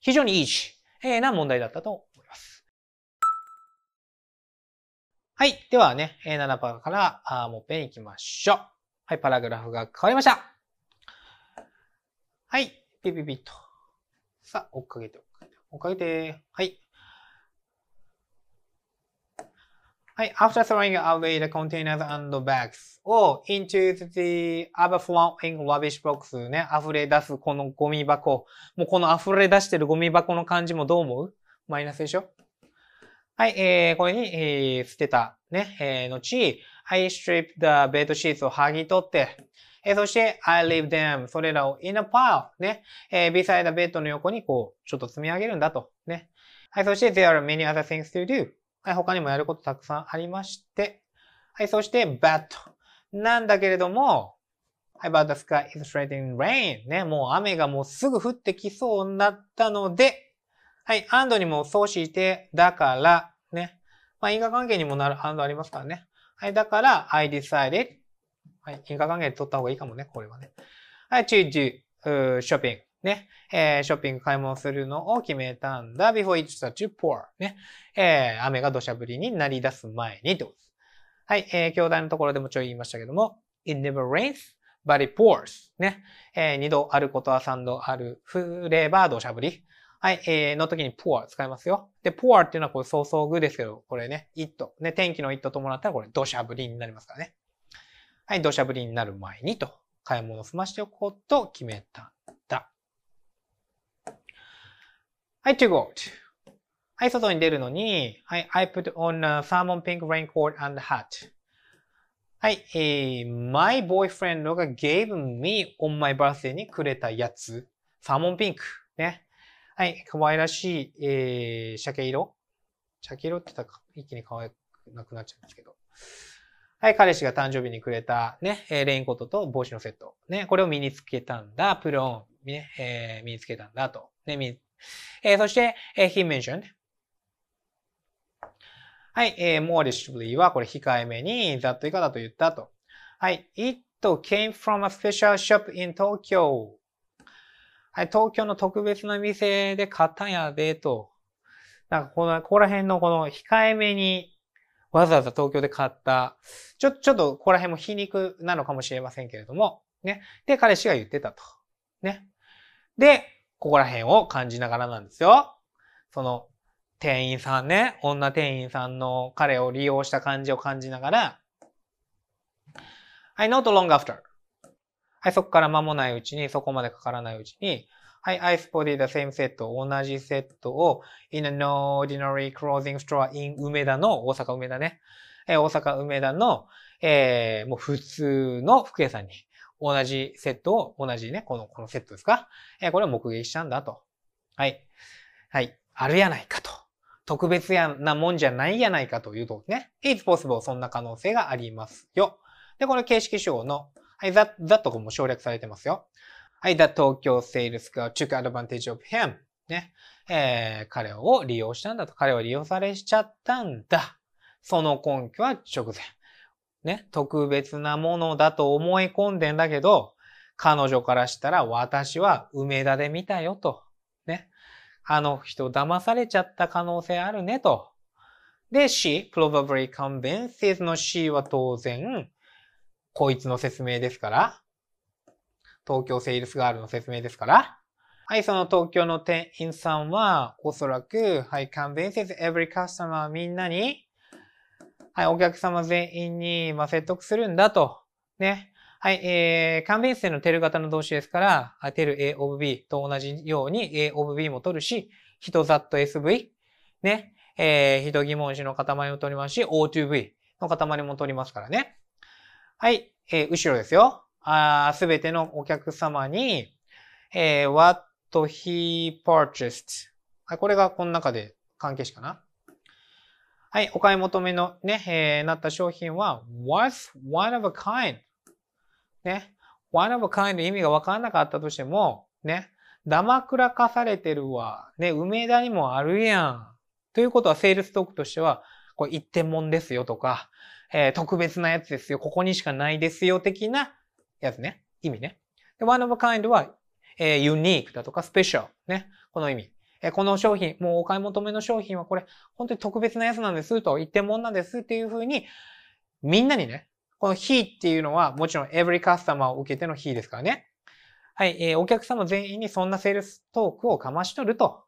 非常にいいし、えー、な問題だったとはい。ではね、7番から、あもっぺん行きましょう。はい。パラグラフが変わりました。はい。ピピピと。さあ、追っかけて、追っかけて。はい。はい。After throwing away the containers and bags を into the overflowing rubbish box ね、溢れ出すこのゴミ箱。もうこの溢れ出してるゴミ箱の感じもどう思うマイナスでしょはい、えー、これに、えー、捨てた、ね、えー、後、I strip the bed sheets を剥ぎ取って、えー、そして、I leave them それらを in a pile ね、えー、beside the bed の横にこう、ちょっと積み上げるんだと、ね。はい、そして、there are many other things to do はい、他にもやることたくさんありまして、はい、そして、b a d なんだけれども、I b o u g h t the sky is threatening rain ね、もう雨がもうすぐ降ってきそうになったので、はい、アンドにも、そうして、だから、ね。まあ、因果関係にもなる、アンドありますからね。はい、だから、I decided. はい、因果関係取った方がいいかもね、これはね。はい、t h o o s h ショッピング。ね。えー、ショッピング買い物するのを決めたんだ。before it starts to pour. ね。えー、雨が土砂降りになり出す前にってことです。はい、えー、兄弟のところでもちょい言いましたけども、it never rains, but it pours. ね。えー、二度あることは三度ある。降れば土砂降り。はい、えー、の時に poor 使いますよ。で、poor っていうのはこれそうそう具ですけど、これね、it。ね、天気の it らったらこれ土砂降りになりますからね。はい、土砂降りになる前にと、買い物を済ましておこうと決めたんだ。はい、to go out. はい、外に出るのに、はい、I put on a salmon pink raincoat and hat. はい、えー、my boyfriend が gave me on my birthday にくれたやつ。サーモンピンク。ね。はい、可愛らしい、えー、鮭色鮭色って言ったら一気に可愛くなくなっちゃうんですけど。はい、彼氏が誕生日にくれたね、えー、レインコートと帽子のセット。ね、これを身につけたんだ。プローン、ね、えー、身につけたんだと。ね、みえー、そして、えー、he mentioned はい、えー、m o リ e シュ s t ー l y はこれ控えめにざっといかだと言ったと。はい、it came from a special shop in Tokyo はい、東京の特別な店で買ったんやで、と。なんかこの、ここら辺のこの控えめにわざわざ東京で買った、ちょ、ちょっとここら辺も皮肉なのかもしれませんけれども、ね。で、彼氏が言ってたと。ね。で、ここら辺を感じながらなんですよ。その、店員さんね、女店員さんの彼を利用した感じを感じながら、はい、n o t long after. はい、そこから間もないうちに、そこまでかからないうちに、はい、I spotted the same set, 同じセットを in an ordinary clothing store in 梅田の、大阪梅田ね。え大阪梅田の、えー、もう普通の服屋さんに同じセットを、同じね、この、このセットですかえー、これを目撃したんだと。はい。はい。あるやないかと。特別やなもんじゃないやないかというとね。it's possible そんな可能性がありますよ。で、これ形式主語のはい、that, that とかも省略されてますよ。はい、that 東京セールスが took advantage of him. ね。えー、彼を利用したんだと。彼を利用されしちゃったんだ。その根拠は直前。ね。特別なものだと思い込んでんだけど、彼女からしたら私は梅田で見たよと。ね。あの人騙されちゃった可能性あるねと。で、she probably convinces の she は当然、こいつの説明ですから、東京セールスガールの説明ですから、はい、その東京の店員さんは、おそらく、はい、convinces every customer みんなに、はい、お客様全員に、まあ、説得するんだと。ね。はい、えー、convince のテル型の動詞ですから、テル A of B と同じように A of B も取るし、人ざっと SV、ね、えー、人疑問詞の塊も取りますし、O to V の塊も取りますからね。はい、えー、後ろですよ。すべてのお客様に、えー、what he purchased。はい、これがこの中で関係詞かな。はい、お買い求めのね、えー、なった商品は was one of a kind。ね、one of a kind の意味がわからなかったとしても、ね、ダマくらかされてるわ。ね、梅田にもあるやん。ということは、セールストークとしては、これ一点もんですよとか、えー、特別なやつですよ。ここにしかないですよ、的なやつね。意味ね。で、one of a kind は、えー、unique だとか special ね。この意味。えー、この商品、もうお買い求めの商品はこれ、本当に特別なやつなんですと、一点もんなんですっていうふうに、みんなにね、この he っていうのは、もちろん every customer を受けての he ですからね。はい、えー、お客様全員にそんなセールストークをかましとると。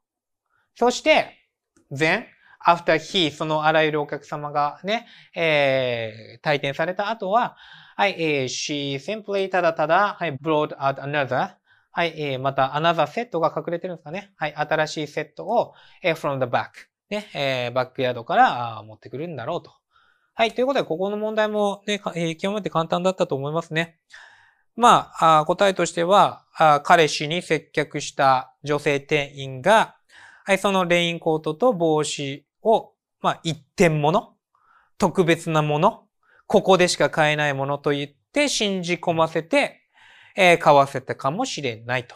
そして、全 after he そのあらゆるお客様がね、えー、退店された後は、はい、えー、she simply ただただ、はい、brought out another はい、えー、また another set が隠れてるんですかね。はい、新しいセットを、えー、from the back ね、えー、バックヤードから持ってくるんだろうと。はい、ということで、ここの問題もね、えー、極めて簡単だったと思いますね。まあ、あ答えとしてはあ、彼氏に接客した女性店員が、はい、そのレインコートと帽子を、まあ、一点もの、特別なもの、ここでしか買えないものと言って信じ込ませて、えー、買わせたかもしれないと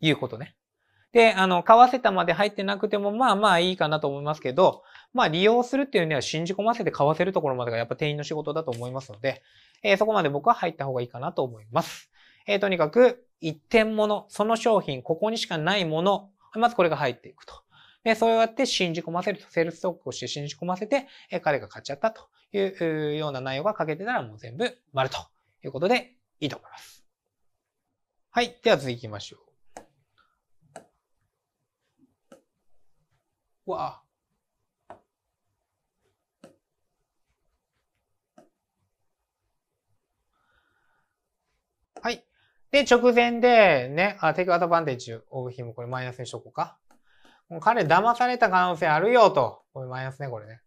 いうことね。で、あの、買わせたまで入ってなくても、まあまあいいかなと思いますけど、まあ利用するっていうには信じ込ませて買わせるところまでがやっぱ店員の仕事だと思いますので、えー、そこまで僕は入った方がいいかなと思います。えー、とにかく、一点物、その商品、ここにしかないもの、まずこれが入っていくと。で、そうやって信じ込ませると、セールストックをして信じ込ませて、え彼が勝っちゃったというような内容が書けてたらもう全部丸ということでいいと思います。はい。では次行きましょう。うわあ。はい。で、直前でね、あ、テイクアドバンテージを、オブヒム、これマイナスにしとこうか。彼騙された可能性あるよと。これマイナスね、これね。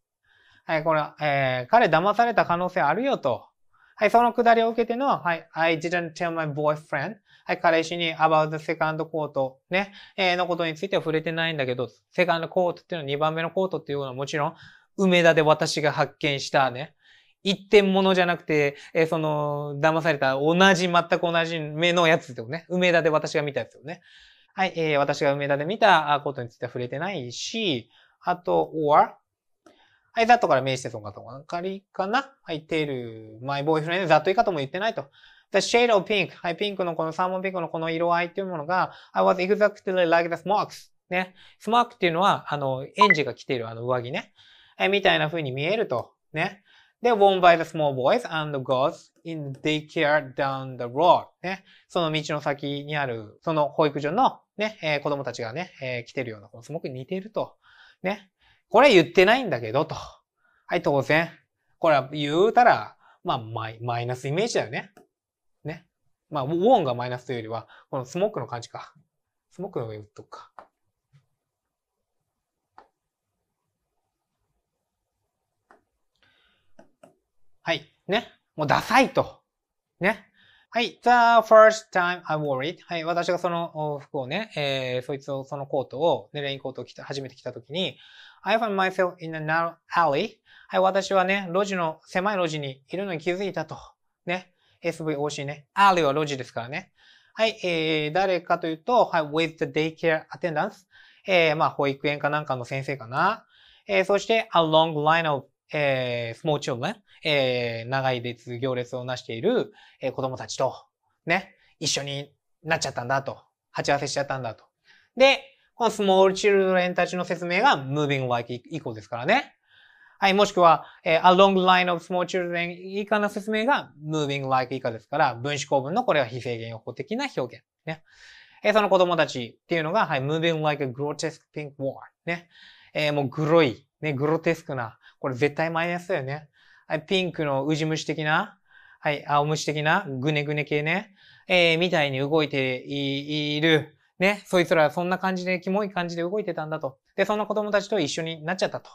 はい、これ、えー、彼騙された可能性あるよと。はい、そのくだりを受けての、はい、I didn't tell my boyfriend. はい、彼氏に about the second c o u r t ね、えー、のことについては触れてないんだけど、セカンドコートっていうのは2番目のコートっていうのはもちろん、梅田で私が発見したね、一点物じゃなくて、えー、その、騙された同じ、全く同じ目のやつですよね。梅田で私が見たやつよね。はい、えー、私が梅田で見たことについては触れてないし、あと、or、はい、that から名詞でそ音かと分かりかな入っている。my boyfriend that いかとも言ってないと。The shade of pink. はい、ピンクのこのサーモンピンクのこの色合いというものが、I was exactly like the smocks. ね。スモークっていうのは、あの、エンジが着ているあの上着ね。え、みたいな風に見えると。ね。で、won by the small boys and g i r l s in daycare down the road. ね。その道の先にある、その保育所のね、えー、子供たちがね、えー、来てるような、このすごく似てると。ね。これ言ってないんだけど、と。はい、当然。これは言うたら、まあ、マイマイナスイメージだよね。ね。まあ、ウォンがマイナスというよりは、このスモークの感じか。スモークの上打っとくか。はい。ね。もうダサいと。ね。はい。The first time I wore it. はい。私がその服をね、えー、そいつを、そのコートを、ね、レインコートを着た、初めて着たときに、I found myself in an alley. r r o w a はい。私はね、路地の、狭い路地にいるのに気づいたと。ね。SVOC ね。alley は路地ですからね。はい。えー、誰かというと、はい。with the daycare attendance. えー、まあ、保育園かなんかの先生かな。えー、そして、a long line of えー、スモーチオム、えー、長い列行列をなしている、えー、子供たちと、ね、一緒になっちゃったんだと。鉢合わせしちゃったんだと。で、このスモールチルドレンたちの説明が moving like 以降ですからね。はい、もしくは、えー、along the line of small children 以下の説明が moving like 以下ですから、分子構文のこれは非制限予報的な表現。ね。えー、その子供たちっていうのが、はい、moving like a grotesque pink wall。ね。えー、もうグロい、ね、グロテスクな、これ絶対マイナスだよね。はい、ピンクのウジ虫的な、はい、青虫的な、グネグネ系ね、えー、みたいに動いている。ね、そいつらはそんな感じで、キモい感じで動いてたんだと。で、そんな子供たちと一緒になっちゃったと。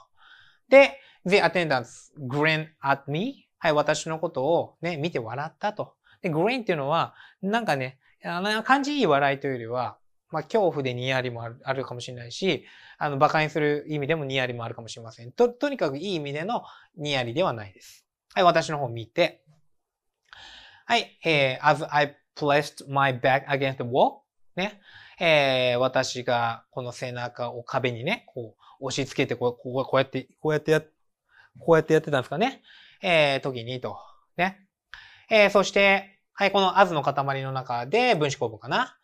で、the attendants grin at me. はい、私のことをね、見て笑ったと。で、grin っていうのは、なんかね、あの、感じいい笑いというよりは、まあ、恐怖でニヤリもあるかもしれないし、あの、馬鹿にする意味でもニヤリもあるかもしれません。と、とにかくいい意味でのニヤリではないです。はい、私の方見て。はい、えー、as I placed my back against the wall ね。えー、私がこの背中を壁にね、こう押し付けてこう、こうこうやって、こうやってや、こうやってやってたんですかね。えー、時にと。ね。えー、そして、はい、この as の塊の中で分子構文かな。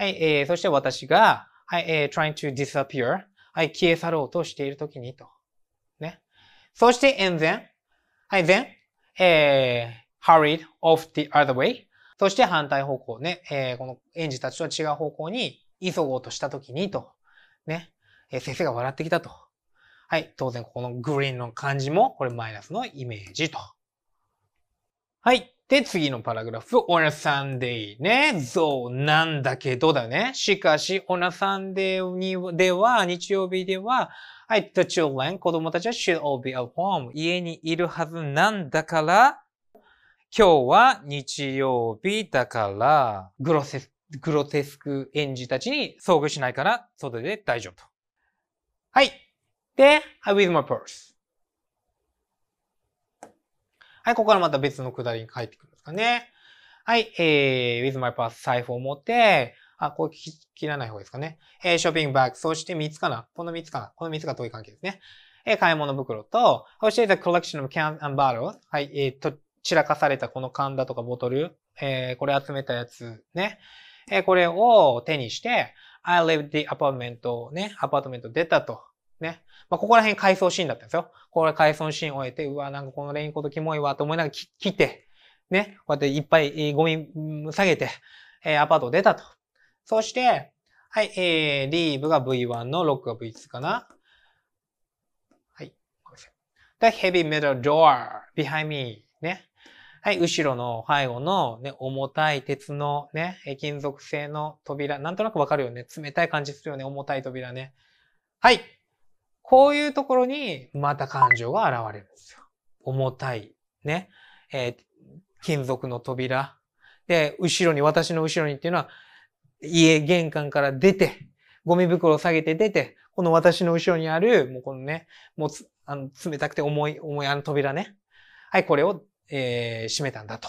はい、えー、そして私が、はい、えー、trying to disappear。はい、消え去ろうとしているときにと。ね。そして、and then。はい、then。えー、hurried off the other way。そして反対方向ね、えー、この園児たちとは違う方向に急ごうとしたときにと。ね。えー、先生が笑ってきたと。はい。当然、ここのグリーンの漢字も、これマイナスのイメージと。はい。で、次のパラグラフ。on a Sunday ね。そう、なんだけどだね。しかし、on a Sunday にでは、日曜日では、はい、the children 子供たちは should all be at home 家にいるはずなんだから、今日は日曜日だから、グロセスグロテスク園児たちに遭遇しないから、外で大丈夫と。はい。で、I with my purse. はい、ここからまた別の下りに帰ってくるんですかね。はい、えー、with my p a s s 財布を持って、あ、こうき切らない方ですかね。えー、ショッピングバッグ、そして3つかな。この3つかな。この3つが遠い関係ですね。えー、買い物袋と、そして the collection of cans and bottles。はい、えー、と、散らかされたこの缶だとかボトル。えー、これ集めたやつね。えー、これを手にして、I left the apartment ね、アパートメント出たと。ね。まあ、ここら辺回想シーンだったんですよ。これ回想シーン終えて、うわ、なんかこのレインコートキモいわ、と思いながら切って、ね。こうやっていっぱいゴミ下げて、えー、アパートを出たと。そして、はい、えー、リーブが V1 のロックが V2 かな。はい。ごめんなさい。The heavy metal door behind me ね。はい、後ろの背後のね、重たい鉄のね、金属製の扉、なんとなくわかるよね。冷たい感じするよね、重たい扉ね。はい。こういうところにまた感情が現れるんですよ。重たい、ね、えー、金属の扉。で、後ろに、私の後ろにっていうのは、家玄関から出て、ゴミ袋を下げて出て、この私の後ろにある、もうこのね、もうあの冷たくて重い、重いあの扉ね。はい、これを、えー、閉めたんだと。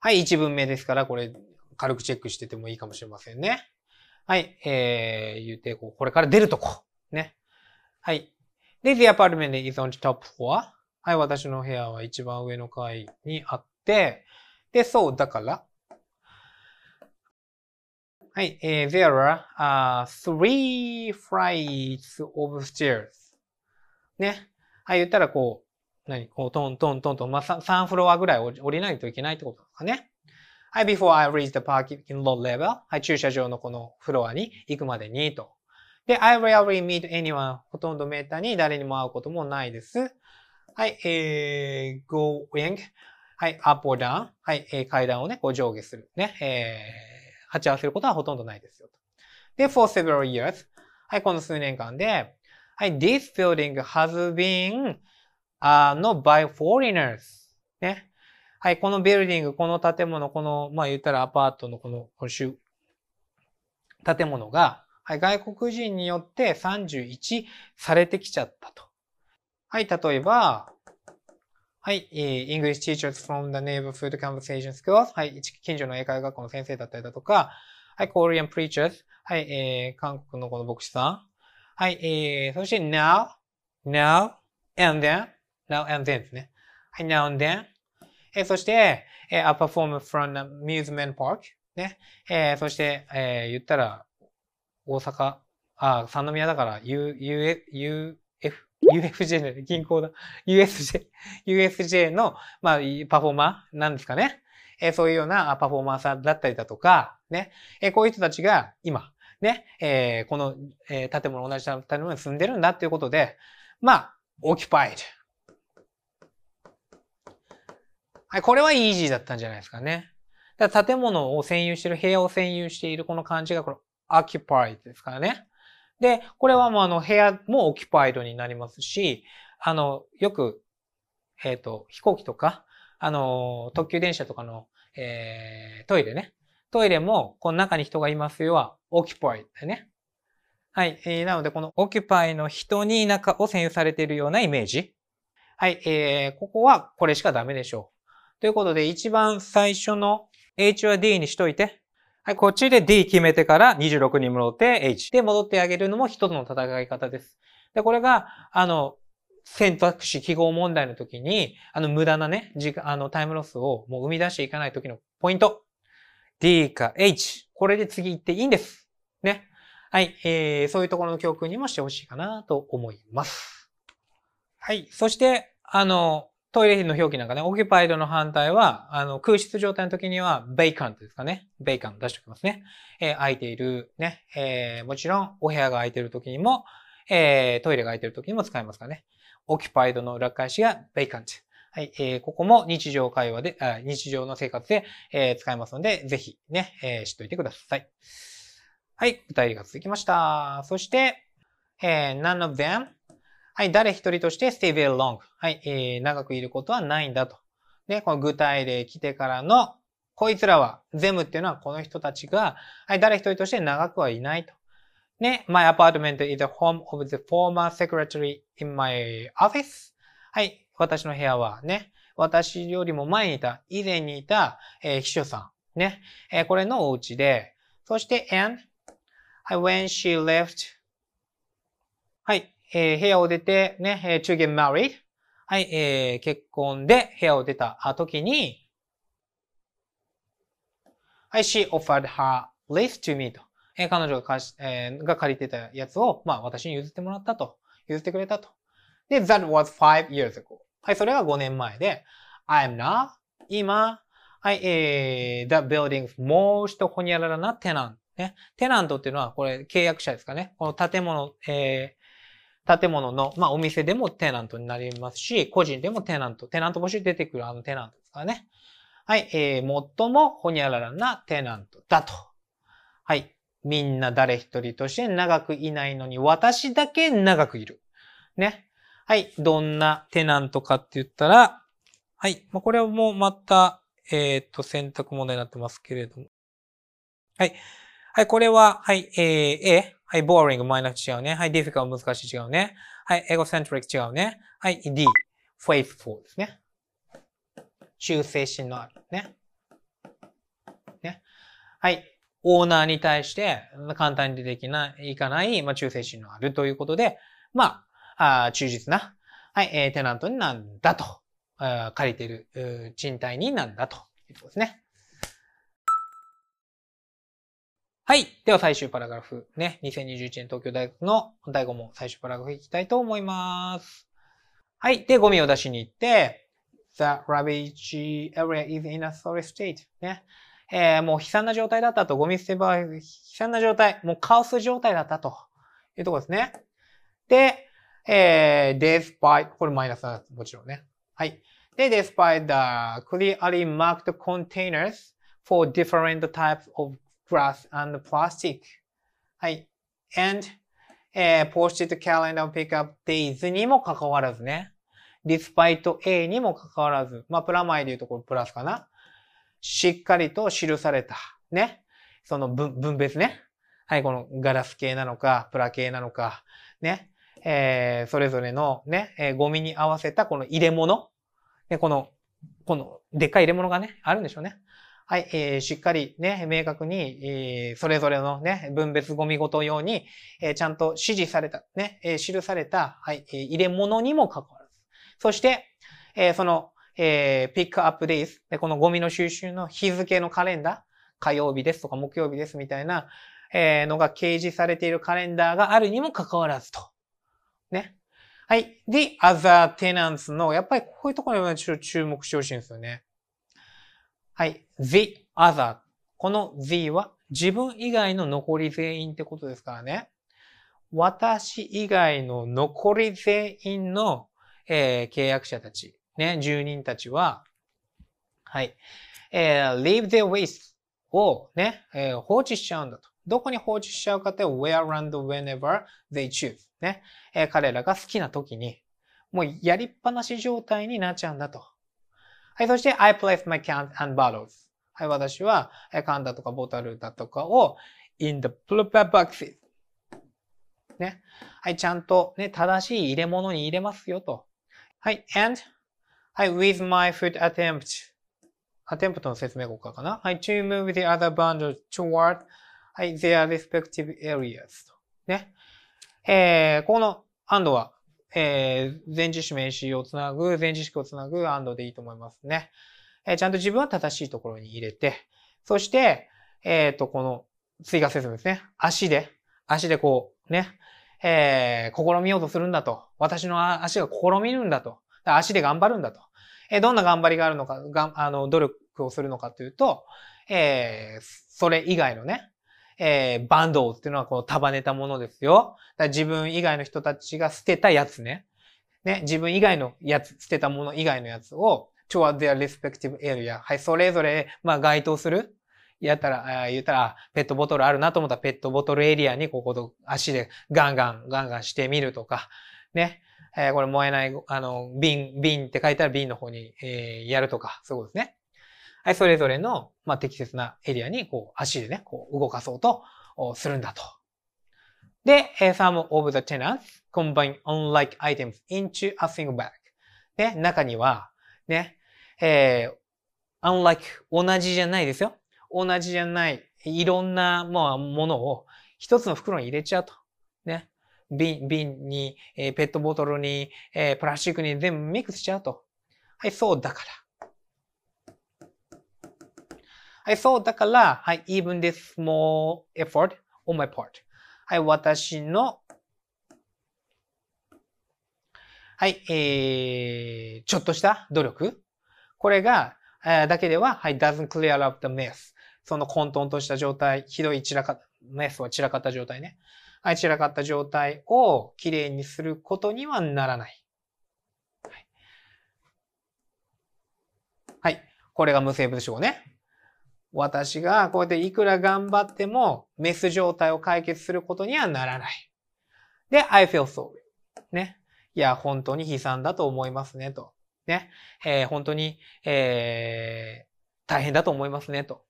はい、一文目ですから、これ、軽くチェックしててもいいかもしれませんね。はい、えー、言うて、こう、これから出るとこ。ね。はい。This apartment is on the top floor. はい、私の部屋は一番上の階にあって、で、そう、だから。はい、えー、there are、uh, three flights of stairs. ね。はい、言ったらこう、何こう、トントントントン、まあ3、3フロアぐらい降りないといけないってことですかね。はい、before I reach the parking lot level. はい、駐車場のこのフロアに行くまでにと。で、I rarely meet anyone ほとんどメーターに誰にも会うこともないです。はい、えー、going はい、up or down はい、えー、階段をね、こう上下するね、えー、鉢合わせることはほとんどないですよで、for several years はい、この数年間で、はい、this building has been あの by foreigners ね。はい、このビルディング、この建物、この、まあ言ったらアパートのこの、この建物が、はい、外国人によって31されてきちゃったと。はい、例えば、はい、English teachers from the neighborhood conversation schools。はい、近所の英会話学校の先生だったりだとか、はい、Korean preachers。はい、えー、韓国のこの牧師さん。はい、えー、そして now, now, and then, now and then ですね。はい、now and then。えー、そして、えー、a p e r f o r m a n from an amusement park。ね。えー、そして、えー、言ったら、大阪、あ、三宮だから U、U、U、F、UFJ の銀行だ。USJ、USJ の、まあ、パフォーマーなんですかね。えー、そういうようなパフォーマーさんだったりだとか、ね。えー、こういう人たちが今、ね、えー、この、え建物、同じ建物に住んでるんだっていうことで、まあ、オキパイ p はい、これはイージーだったんじゃないですかね。だ建物を占有している、部屋を占有しているこの漢字が、こ occupied ですからね。で、これはもうあの部屋も occupied になりますし、あの、よく、えっ、ー、と、飛行機とか、あの、特急電車とかの、えー、トイレね。トイレも、この中に人がいますよは、occupied だね。はい。えー、なので、この occupy の人に中を占有されているようなイメージ。はい。えー、ここはこれしかダメでしょう。ということで、一番最初の H は D にしといて、はい、こっちで D 決めてから26に戻って H で戻ってあげるのも一つの戦い方です。で、これが、あの、選択肢記号問題の時に、あの、無駄なね、時間、あの、タイムロスをもう生み出していかない時のポイント。D か H。これで次行っていいんです。ね。はい、えー、そういうところの教訓にもしてほしいかなと思います。はい、そして、あの、トイレの表記なんかね、オキュパイドの反対は、あの、空室状態の時には、ベイカントですかね。ベイカン出しておきますね。えー、空いている、ね。えー、もちろん、お部屋が空いている時にも、えー、トイレが空いている時にも使えますかね。オキュパイドの裏返しがベイカント。はい、えー、ここも日常会話で、あ日常の生活で、えー、使えますので、ぜひね、えー、知っておいてください。はい、具体例が続きました。そして、えー、none of them はい、誰一人として stay very long。はい、えー、長くいることはないんだと。ね、この具体例来てからの、こいつらは、ゼムっていうのはこの人たちが、はい、誰一人として長くはいないと。ね、my apartment is the home of the former secretary in my office. はい、私の部屋はね、私よりも前にいた、以前にいた、えー、秘書さん。ね、えー、これのお家で、そして and, はい、when she left, はい、えー、部屋を出て、ね、えー、to get married。はい、えー、結婚で部屋を出た時に、はい、she offered her lease to me と。えー、彼女が貸し、えー、が借りてたやつを、まあ私に譲ってもらったと。譲ってくれたと。で、that was five years ago. はい、それが5年前で、I'm a now, 今、はい、えー、the building's most ほにゃららなテナント。ね。テナントっていうのは、これ、契約者ですかね。この建物、え建物の、まあ、お店でもテナントになりますし、個人でもテナント、テナント募集出てくるあのテナントですからね。はい、えー、最もほにゃららなテナントだと。はい。みんな誰一人として長くいないのに、私だけ長くいる。ね。はい。どんなテナントかって言ったら、はい。まあ、これはもうまた、えっ、ー、と、選択問題になってますけれども。はい。はい、これは、はい、えー、A。はい、boring マイナス違うね。はい、difficult 難しい違うね。はい、egocentric 違うね。はい、D、faithful ですね。忠誠心のあるね。ね。はい、オーナーに対して簡単にできない、いかない、まあ、忠誠心のあるということで、まあ、あ忠実な、はい、えテナントになんだと、あ借りてる、賃貸になんだということですね。はい。では最終パラグラフ。ね。2021年東京大学の第5問、最終パラグラフいきたいと思います。はい。で、ゴミを出しに行って、The ravage area is in a solid state. ね。えー、もう悲惨な状態だったと。ゴミ捨て場合、悲惨な状態。もうカオス状態だったと。いうとこですね。で、えー、despite, これマイナスだ。もちろんね。はい。で、despite the clearly marked containers for different types of glass and plastic. はい。and、えー、posted calendar pickup days にもかかわらずね。despite A にもかかわらず。まあ、プラマイで言うところプラスかな。しっかりと記された。ね。その分、分別ね。はい、このガラス系なのか、プラ系なのか、ね。えー、それぞれのね、えー、ゴミに合わせたこの入れ物。ね、この、この、でっかい入れ物がね、あるんでしょうね。はい、えー、しっかりね、明確に、えー、それぞれのね、分別ゴミごと用に、えー、ちゃんと指示された、ね、えー、記された、はい、えー、入れ物にも関わらず。そして、えー、その、えー、ピックアップデイズ、で、このゴミの収集の日付のカレンダー、火曜日ですとか木曜日ですみたいな、えー、のが掲示されているカレンダーがあるにも関わらずと。ね。はい。で、other tenants の、やっぱりこういうところに注目してほしいんですよね。はい。the other。この the は自分以外の残り全員ってことですからね。私以外の残り全員の、えー、契約者たち、ね、住人たちは、はい。えー、leave their waste をね、えー、放置しちゃうんだと。どこに放置しちゃうかって where and whenever they choose ね、えー、彼らが好きな時に、もうやりっぱなし状態になっちゃうんだと。はい、そして I place my cans and bottles. はい、私は缶だとかボタルだとかを in the proper boxes. ね。はい、ちゃんとね、正しい入れ物に入れますよと。はい、and はい、with my f o o d attempt. アテンプトの説明書くかな。はい、to move the other band toward はい、their respective areas. ね。えー、この and はえー、前置詞名詞をつなぐ、前置詞をつなぐ and でいいと思いますね。えー、ちゃんと自分は正しいところに入れて、そして、えっ、ー、と、この追加説明ですね。足で、足でこう、ね、えー、試みようとするんだと。私の足が試みるんだと。だ足で頑張るんだと。えー、どんな頑張りがあるのか、がん、あの、努力をするのかというと、えー、それ以外のね、えー、バンドっていうのはこう束ねたものですよ。自分以外の人たちが捨てたやつね。ね、自分以外のやつ、捨てたもの以外のやつを、toward their respective area。はい、それぞれ、まあ、該当する。やったら、あ言ったら、ペットボトルあるなと思ったら、ペットボトルエリアに、ここと、足でガンガン、ガンガンしてみるとか、ね。えー、これ燃えない、あの、瓶、瓶って書いたら瓶の方に、えー、やるとか、そうですね。はい、それぞれの、まあ、適切なエリアに、こう、足でね、こう、動かそうとするんだと。で、some of the tenants combine unlike items into a single bag. で、中には、ね、えー、unlike 同じじゃないですよ。同じじゃない、いろんな、まあ、ものを一つの袋に入れちゃうと。ね。瓶、瓶に、えー、ペットボトルに、えー、プラスチックに全部ミックスしちゃうと。はい、そうだから。はい、そう、だから、はい、even this small effort on my part. はい、私の、はい、えー、ちょっとした努力。これが、えー、だけでは、はい、doesn't clear up the mess. その混沌とした状態、ひどい散らか、メスは散らかった状態ね。はい、散らかった状態をきれいにすることにはならない。はい。はい、これが無生物ょう。ね。私がこうやっていくら頑張ってもメス状態を解決することにはならない。で、I feel sorry. ね。いや、本当に悲惨だと思いますね、と。ね。えー、本当に、えー、大変だと思いますね、と。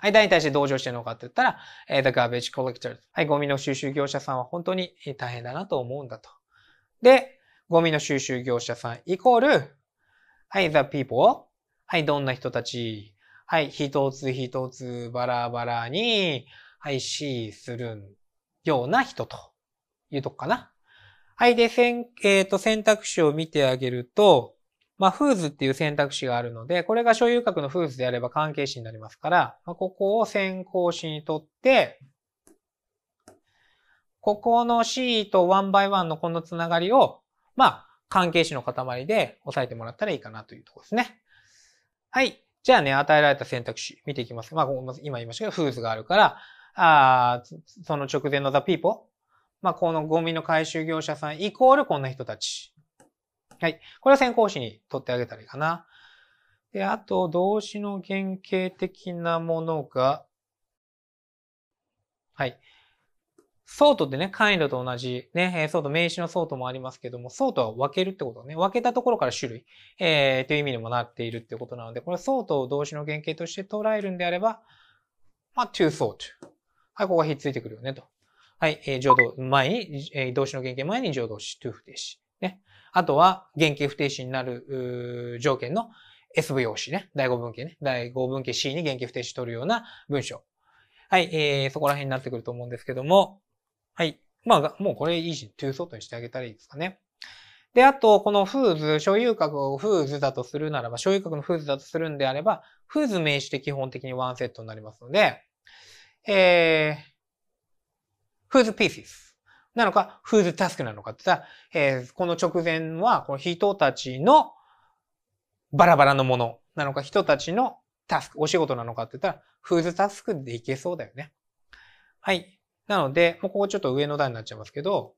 はい、誰に対して同情してるのかって言ったら、えー、The garbage c o l l e c t o r はい、ゴミの収集業者さんは本当に大変だなと思うんだと。で、ゴミの収集業者さんイコール、はい、the people。はい、どんな人たちはい、一つ一つバラバラに、はい、C するような人というとこかな。はい、で、選、えっ、ー、と、選択肢を見てあげると、まあ、フーズっていう選択肢があるので、これが所有格のフーズであれば関係詞になりますから、まあ、ここを先行詞にとって、ここの C と 1x1 のこのつながりを、まあ、関係詞の塊で押さえてもらったらいいかなというところですね。はい。じゃあね、与えられた選択肢見ていきます。まあ、今言いましたけど、フーズがあるから、あその直前のザ・ピーポまあ、このゴミの回収業者さんイコールこんな人たち。はい。これは先行詞に取ってあげたらいいかな。で、あと、動詞の原型的なものが、はい。ソートってね、簡易度と同じ、ね、ソート、名詞のソートもありますけども、ソートは分けるってことね。分けたところから種類、えー、という意味にもなっているってことなので、これソートを動詞の原型として捉えるんであれば、まあ、to sort。はい、ここがひっついてくるよね、と。はい、えー、上動、前に、えー、動詞の原型前に上動詞、to 不定詞。ね。あとは、原型不定詞になる、条件の SV 用詞ね。第5文型ね。第5文型 C に原型不定詞取るような文章。はい、えー、そこら辺になってくると思うんですけども、はい。まあ、もうこれいいし、トゥーソートにしてあげたらいいですかね。で、あと、このフーズ、所有格をフーズだとするならば、所有格のフーズだとするんであれば、フーズ名詞で基本的にワンセットになりますので、えー、フーズピースなのか、フーズタスクなのかって言ったら、えー、この直前は、この人たちのバラバラのものなのか、人たちのタスク、お仕事なのかって言ったら、フーズタスクでいけそうだよね。はい。なので、もうここちょっと上の段になっちゃいますけど、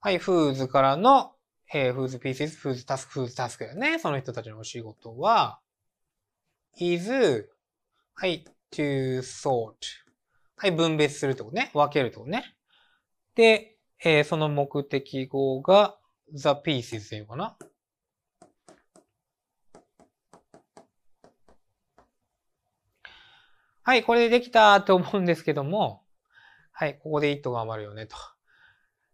はい、フーズからの、えー、フーズピース、フーズタスク、フーズタスクだね。その人たちのお仕事は、is, はい、to sort. はい、分別するってことね。分けるってことね。で、えー、その目的語が the pieces というかな。はい、これでできたって思うんですけども、はい、ここで糸が余るよねと。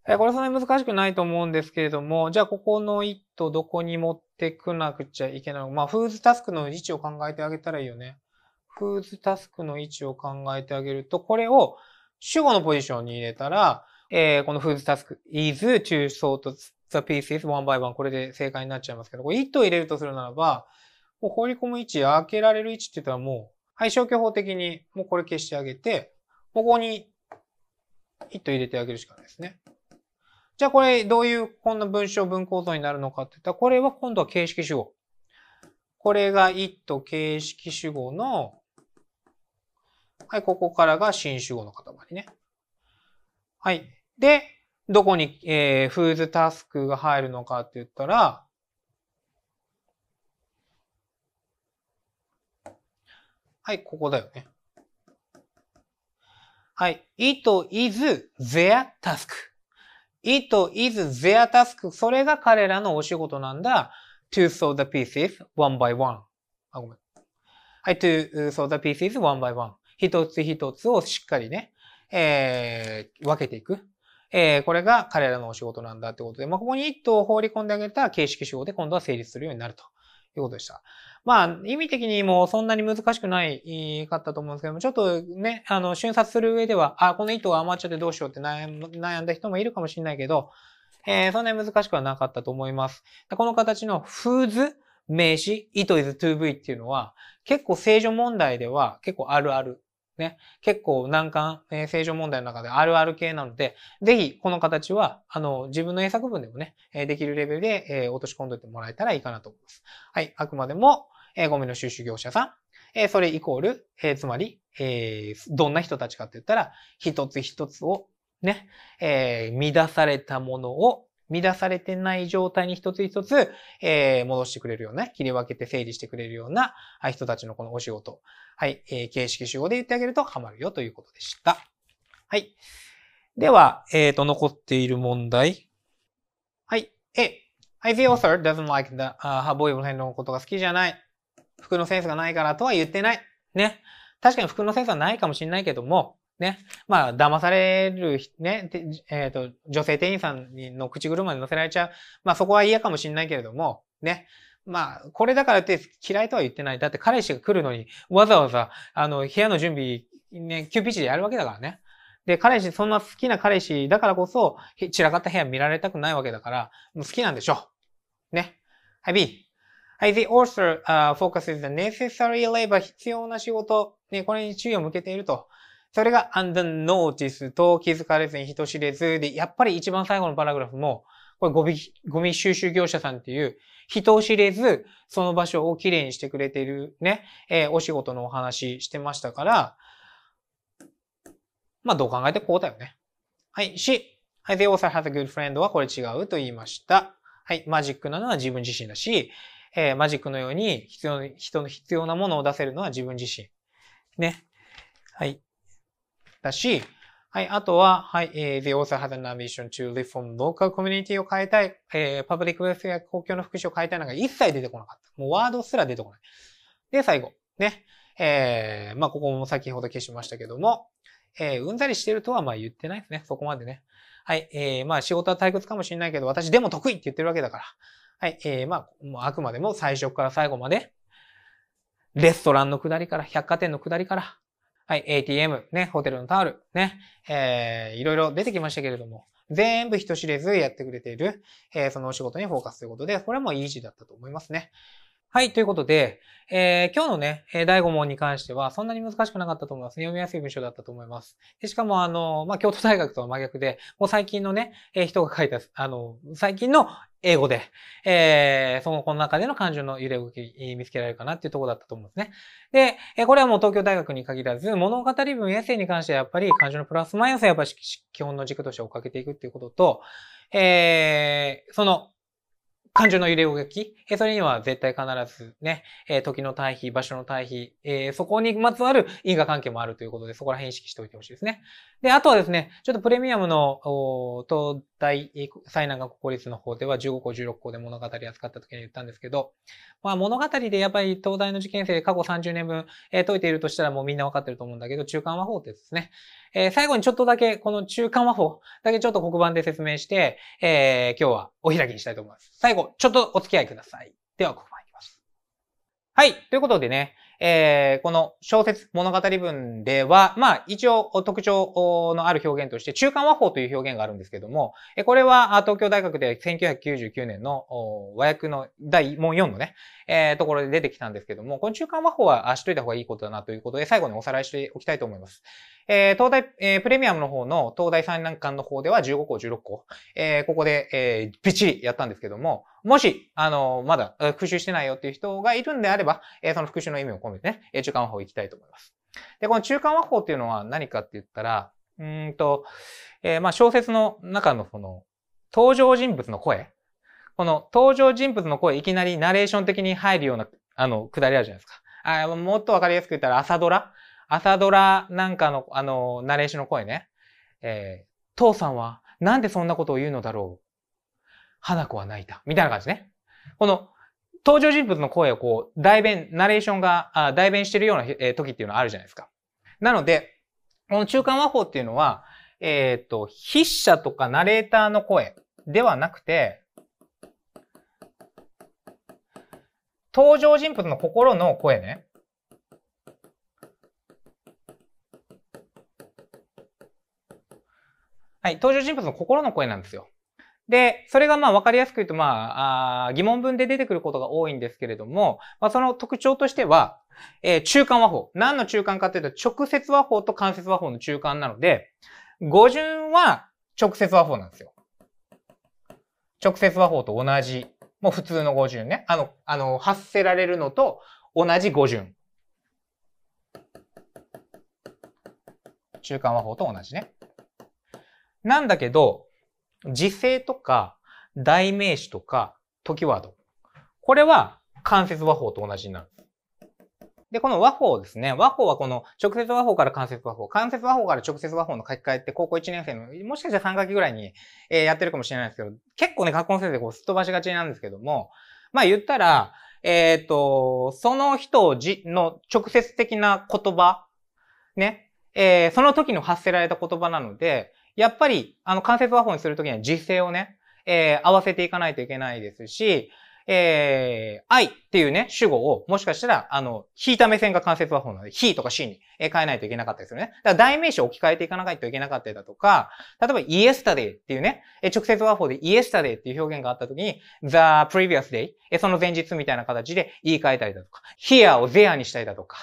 え、これそんなに難しくないと思うんですけれども、じゃあここの糸どこに持ってくなくちゃいけないのまあ、フーズタスクの位置を考えてあげたらいいよね。フーズタスクの位置を考えてあげると、これを主語のポジションに入れたら、えー、このフーズタスク is to sort the pieces one by one これで正解になっちゃいますけど、これ1を入れるとするならば、もう放り込む位置、開けられる位置って言ったらもうはい、消去法的にもうこれ消してあげて、ここに一と入れてあげるしかないですね。じゃあこれどういうこんな文章文構造になるのかって言ったら、これは今度は形式主語。これが一と形式主語の、はい、ここからが新主語の塊ね。はい。で、どこに、えー、フーズタスクが入るのかって言ったら、はい、ここだよね。はい。it is their task. it is their task. それが彼らのお仕事なんだ。to s o l v e the pieces one by one. あ、ごめん。はい、to s o l v e the pieces one by one. 一つ一つをしっかりね、えー、分けていく。えー、これが彼らのお仕事なんだってことで、まあ、ここに it を放り込んであげた形式手法で今度は成立するようになると。いうことでした。まあ、意味的にもそんなに難しくないかったと思うんですけども、ちょっとね、あの、瞬殺する上では、あ、この糸が余っちゃってどうしようって悩んだ人もいるかもしれないけど、えー、そんなに難しくはなかったと思います。この形のフーズ名詞 it is to be っていうのは、結構正常問題では結構あるあるね、結構難関、えー、正常問題の中であるある系なので、ぜひこの形は、あの、自分の英作文でもね、えー、できるレベルで、えー、落とし込んでおいてもらえたらいいかなと思います。はい、あくまでも、えー、ゴミの収集業者さん、えー、それイコール、えー、つまり、えー、どんな人たちかって言ったら、一つ一つをね、えー、乱されたものを乱されてない状態に一つ一つ、えー、戻してくれるような、切り分けて整理してくれるような、はい、人たちのこのお仕事。はい、えー、形式主語で言ってあげるとハマるよということでした。はい。では、えっ、ー、と、残っている問題。はい。A. I, the author doesn't like the,、uh, her boyfriend のことが好きじゃない。服のセンスがないからとは言ってない。ね。確かに服のセンスはないかもしれないけども、ね。まあ、騙される、ね、えっ、ー、と、女性店員さんの口車に乗せられちゃう。まあ、そこは嫌かもしれないけれども、ね。まあ、これだからって嫌いとは言ってない。だって彼氏が来るのに、わざわざ、あの、部屋の準備、ね、急ピッチでやるわけだからね。で、彼氏、そんな好きな彼氏だからこそ、散らかった部屋見られたくないわけだから、もう好きなんでしょう。ね。はい、B。はい、the author、uh, focuses the necessary labor 必要な仕事、ね、これに注意を向けていると。それが and notice と気づかれずに人知れずで、やっぱり一番最後のパラグラフも、これゴミ、ゴミ収集業者さんっていう、人を知れず、その場所をきれいにしてくれてるね、えー、お仕事のお話してましたから、まあどう考えてこうだよね。はい。し、はい、they also has a good friend はこれ違うと言いました。はい。マジックなのは自分自身だし、えー、マジックのように必要、人の必要なものを出せるのは自分自身。ね。はい。だし、はい、あとは、はい、え they also had an ambition to reform local community を変えたい、えー、パブリックウェスや公共の福祉を変えたいなんか一切出てこなかった。もうワードすら出てこない。で、最後、ね、えー、まあ、ここも先ほど消しましたけども、えー、うんざりしてるとはまあ言ってないですね。そこまでね。はい、えー、まあ仕事は退屈かもしれないけど、私でも得意って言ってるわけだから。はい、えー、まあ、あくまでも最初から最後まで、レストランの下りから、百貨店の下りから、はい、ATM、ね、ホテルのタオル、ね、えー、いろいろ出てきましたけれども、全部人知れずやってくれている、えー、そのお仕事にフォーカスということで、これはもうイージーだったと思いますね。はい、ということで、えー、今日のね、第5問に関しては、そんなに難しくなかったと思います。読みやすい文章だったと思います。でしかも、あの、まあ、京都大学とは真逆で、もう最近のね、えー、人が書いた、あの、最近の英語で、えー、その、この中での感情の揺れ動き、見つけられるかなっていうところだったと思うんですね。で、えこれはもう東京大学に限らず、物語文、エッセイに関してはやっぱり感情のプラスマイナスはやっぱり基本の軸として追っかけていくっていうことと、えー、その、感情の揺れ動き、えそれには絶対必ずね、え時の対比、場所の対比、えそこにまつわる因果関係もあるということで、そこら辺意識しておいてほしいですね。で、あとはですね、ちょっとプレミアムの、東大災難学国立の方では15校、16校で物語扱った時に言ったんですけど、まあ物語でやっぱり東大の受験生過去30年分、え解いているとしたらもうみんなわかってると思うんだけど、中間和法ってやつですね。え最後にちょっとだけ、この中間和法だけちょっと黒板で説明して、え今日はお開きにしたいと思います。最後、ちょっとお付き合いください。では、ここまでいきます。はい。ということでね、えー、この小説、物語文では、まあ、一応特徴のある表現として、中間和法という表現があるんですけども、これは東京大学で1999年の和訳の第問4のね、えー、ところで出てきたんですけども、この中間和法は知っといた方がいいことだなということで、最後におさらいしておきたいと思います。えー、東大、えー、プレミアムの方の東大三難館の方では15個、16個、えー、ここで、えー、びっちりやったんですけども、もし、あのまだ復習してないよっていう人がいるんであれば、えー、その復習の意味を込めてね、えー、中間和法行きたいと思います。で、この中間和法っていうのは何かって言ったら、うんと、えー、まあ小説の中のその、登場人物の声。この登場人物の声、いきなりナレーション的に入るような、あの、くだりあるじゃないですか。あもっとわかりやすく言ったら朝ドラ朝ドラなんかの、あの、ナレーションの声ね。えー、父さんはなんでそんなことを言うのだろう。花子は泣いた。みたいな感じね。この、登場人物の声をこう、代弁、ナレーションが、あ代弁してるような、え時っていうのはあるじゃないですか。なので、この中間和法っていうのは、えっ、ー、と、筆者とかナレーターの声ではなくて、登場人物の心の声ね。はい、登場人物の心の声なんですよ。で、それがまあ分かりやすく言うと、まあ、あ疑問文で出てくることが多いんですけれども、まあ、その特徴としては、えー、中間和法。何の中間かというと、直接和法と間接和法の中間なので、語順は直接和法なんですよ。直接和法と同じ。もう普通の語順ね。あの、あの、発せられるのと同じ語順。中間和法と同じね。なんだけど、時制とか、代名詞とか、時ワード。これは間接和法と同じになる。で、この和法ですね。和法はこの直接和法から間接和法、間接和法から直接和法の書き換えって高校1年生の、もしかしたら3学期ぐらいに、えやってるかもしれないですけど、結構ね、学校の先生こうすっ飛ばしがちなんですけども、まあ言ったら、えっ、ー、と、その人じの直接的な言葉、ね、えー、その時の発せられた言葉なので、やっぱり、あの、関節和法にするときには実勢をね、えー、合わせていかないといけないですし、えー、愛っていうね、主語を、もしかしたら、あの、引いた目線が関節和法なので、ひとかしに変えないといけなかったですよね。だから代名詞を置き換えていかないといけなかったりだとか、例えば、イエスタデイっていうね、直接和法でイエスタデイっていう表現があった時に、the previous day、その前日みたいな形で言い換えたりだとか、here を there にしたりだとか、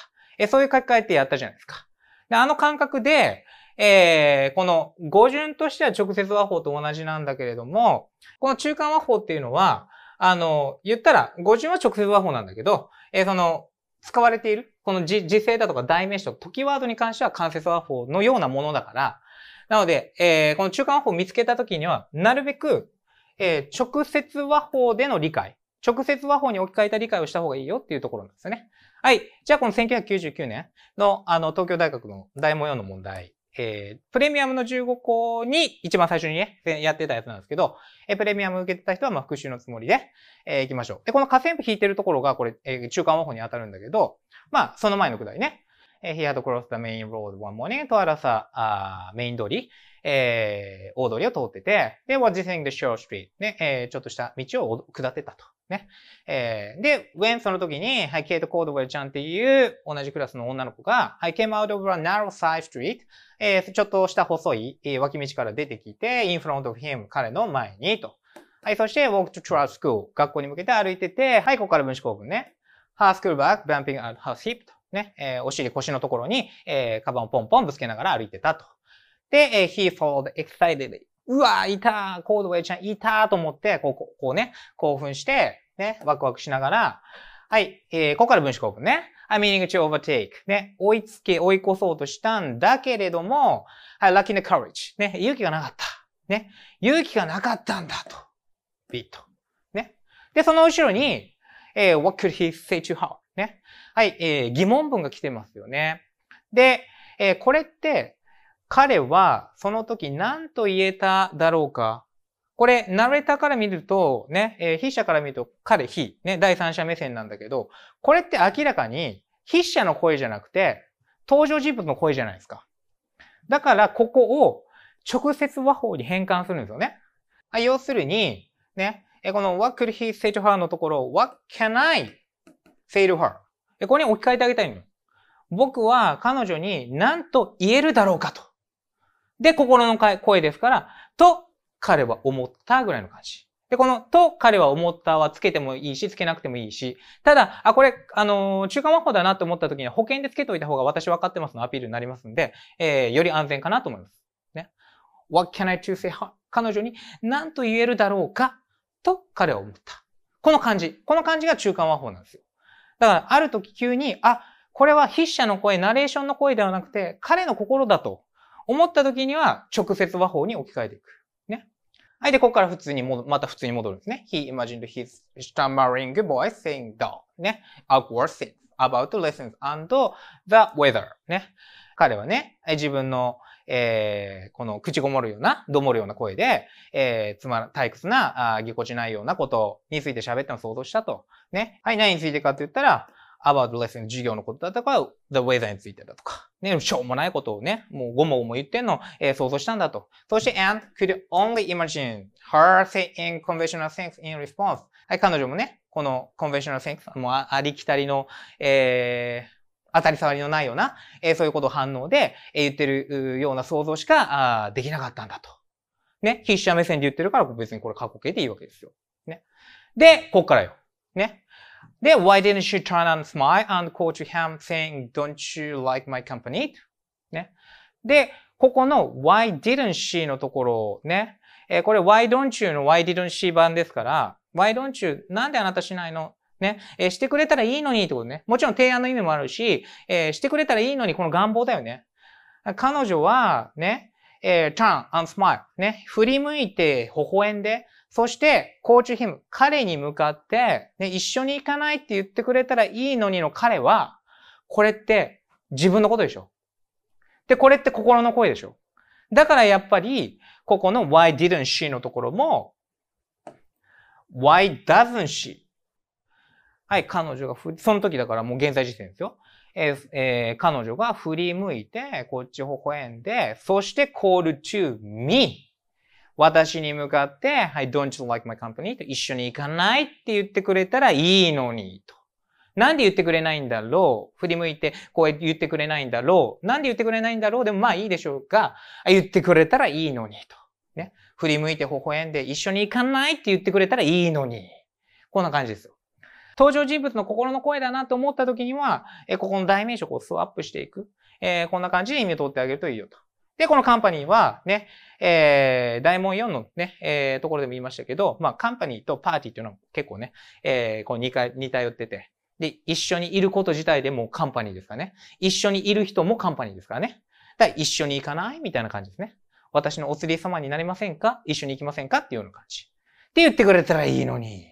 そういう書き換えってやったじゃないですか。あの感覚で、えー、この語順としては直接和法と同じなんだけれども、この中間和法っていうのは、あの、言ったら、語順は直接和法なんだけど、えー、その、使われている、この時制だとか代名詞とか、時ワードに関しては関節和法のようなものだから、なので、えー、この中間和法を見つけたときには、なるべく、えー、直接和法での理解、直接和法に置き換えた理解をした方がいいよっていうところなんですね。はい。じゃあこの1999年の、あの、東京大学の大模様の問題えー、プレミアムの15個に一番最初にね、やってたやつなんですけど、えー、プレミアム受けてた人はま復習のつもりで、えー、行きましょう。で、この下線部引いてるところが、これ、えー、中間和法に当たるんだけど、まあ、その前のくだりね。えー、He had crossed the main road one morning to 荒さ、あメイン通り、えー、大通りを通ってて、で、was descending the short street。ね、えー、ちょっとした道を下ってたと。ね。えー、で、when その時に、はい、ケイト・コードウェルちゃんっていう同じクラスの女の子が、はい、came out of a narrow side street、えー、ちょっとした細い、脇道から出てきて、in front of him 彼の前にと。はい、そして walk to trust school 学校に向けて歩いてて、はい、ここから分子構文ね。her school bag bumping at her hip と。ね、えー、お尻腰のところに、えー、カバンをポンポンぶつけながら歩いてたと。で、えー、he followed excitedly うわいたーコードウェイちゃんいたーと思って、こう、こうね、興奮して、ね、ワクワクしながら、はい、えー、ここから分子構文ね。I'm meaning to overtake. ね、追いつけ、追い越そうとしたんだけれども、はい、lacking the courage. ね、勇気がなかった。ね、勇気がなかったんだと。ビート。ね。で、その後ろに、えー、what could he say to her? ね。はい、えー、疑問文が来てますよね。で、えー、これって、彼はその時何と言えただろうかこれ、ナレーターから見ると、ね、えー、筆者から見ると、彼、非、ね、第三者目線なんだけど、これって明らかに、筆者の声じゃなくて、登場人物の声じゃないですか。だから、ここを直接和法に変換するんですよね。要するに、ね、この what could he say to her のところ、what can I say to her? これに置き換えてあげたいの。僕は彼女に何と言えるだろうかと。で、心の声ですから、と彼は思ったぐらいの感じ。で、この、と彼は思ったはつけてもいいし、つけなくてもいいし、ただ、あ、これ、あのー、中間魔法だなと思った時には保険でつけておいた方が私分かってますのアピールになりますんで、えー、より安全かなと思います。ね。What can I do say? 彼女に何と言えるだろうかと彼は思った。この感じ。この感じが中間魔法なんですよ。だから、ある時急に、あ、これは筆者の声、ナレーションの声ではなくて、彼の心だと思った時には直接魔法に置き換えていく。はい。で、ここから普通に戻、また普通に戻るんですね。He imagined his stammering voice saying t h w n ね。outward things about lessons and the weather ね。彼はね、自分の、えー、この口ごもるような、どもるような声で、えー、つまら、退屈な、あぎこちないようなことについて喋ったのを想像したと。ね。はい。何についてかって言ったら、about lessons 授業のことだとか、the weather についてだとか。ね、しょうもないことをね、もうごもごも言ってんのを、えー、想像したんだと。そして、and could only imagine her saying conventional things in response. はい、彼女もね、この conventional things もありきたりの、えー、当たり障りのないような、えー、そういうことを反応で、えー、言ってるような想像しかあできなかったんだと。ね、筆者目線で言ってるから、別にこれ過去形でいいわけですよ。ね。で、こっからよ。ね。で、why didn't you turn a n d smile and call to him saying, don't you like my company? ね。で、ここの why didn't she のところをね、えー、これ why don't you の why didn't she 版ですから、why don't you なんであなたしないのね、えー、してくれたらいいのにってことね。もちろん提案の意味もあるし、えー、してくれたらいいのにこの願望だよね。彼女は、ね、えー、turn and smile。ね、振り向いて微笑んで、そして、コーチヒム、彼に向かって、ね、一緒に行かないって言ってくれたらいいのにの彼は、これって自分のことでしょ。で、これって心の声でしょ。だからやっぱり、ここの why didn't she のところも、why doesn't she? はい、彼女がふ、その時だからもう現在時点ですよ。えー、えー、彼女が振り向いて、こっち微笑んで、そして call to me。私に向かって、I don't like my company と一緒に行かないって言ってくれたらいいのにと。なんで言ってくれないんだろう振り向いて、こう言ってくれないんだろうなんで言ってくれないんだろうでもまあいいでしょうが、言ってくれたらいいのにと。ね。振り向いて微笑んで一緒に行かないって言ってくれたらいいのに。こんな感じですよ。登場人物の心の声だなと思った時には、えここの代名詞をこうスワップしていく。えー、こんな感じで意味を取ってあげるといいよと。で、このカンパニーはね、えー、大門4のね、えー、ところでも言いましたけど、まあ、カンパニーとパーティーっていうのは結構ね、えー、こう似回似通ってて、で、一緒にいること自体でもカンパニーですかね。一緒にいる人もカンパニーですからね。だから一緒に行かないみたいな感じですね。私のお釣り様になりませんか一緒に行きませんかっていうような感じ。って言ってくれたらいいのに。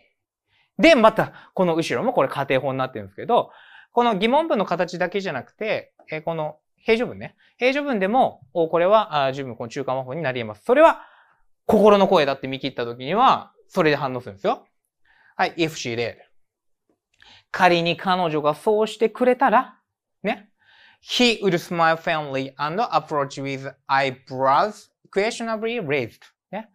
で、また、この後ろもこれ仮定法になってるんですけど、この疑問文の形だけじゃなくて、えこの平常分ね。平常分でも、これは十分この中間和法になり得ます。それは、心の声だって見切った時には、それで反応するんですよ。はい、if she did. 仮に彼女がそうしてくれたら、ね。he would smile f a m i l y and approach with eyebrows questionably raised. ね。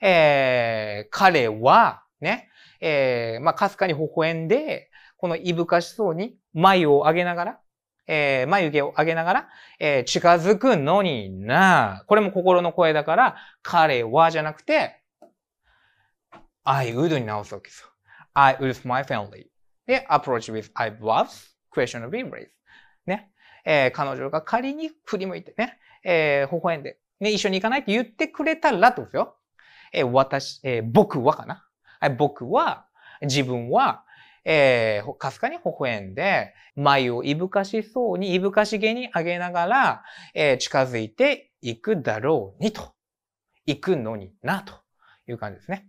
えー、彼は、ね。えー、まあ、かすかに微笑んで、このいぶかしそうに眉を上げながら、えー、眉毛を上げながら、えー、近づくのにな。これも心の声だから、彼はじゃなくて、I would に直すわけですよ。I would my family. で、approach with I was, question of embrace. ね。えー、彼女が仮に振り向いてね、えー、微笑んで、ね、一緒に行かないって言ってくれたらってことですよ。えー、私、えー、僕はかな。僕は、自分は、えー、かすかに微笑んで、眉をいぶかしそうに、いぶかしげに上げながら、えー、近づいていくだろうにと。行くのにな、という感じですね。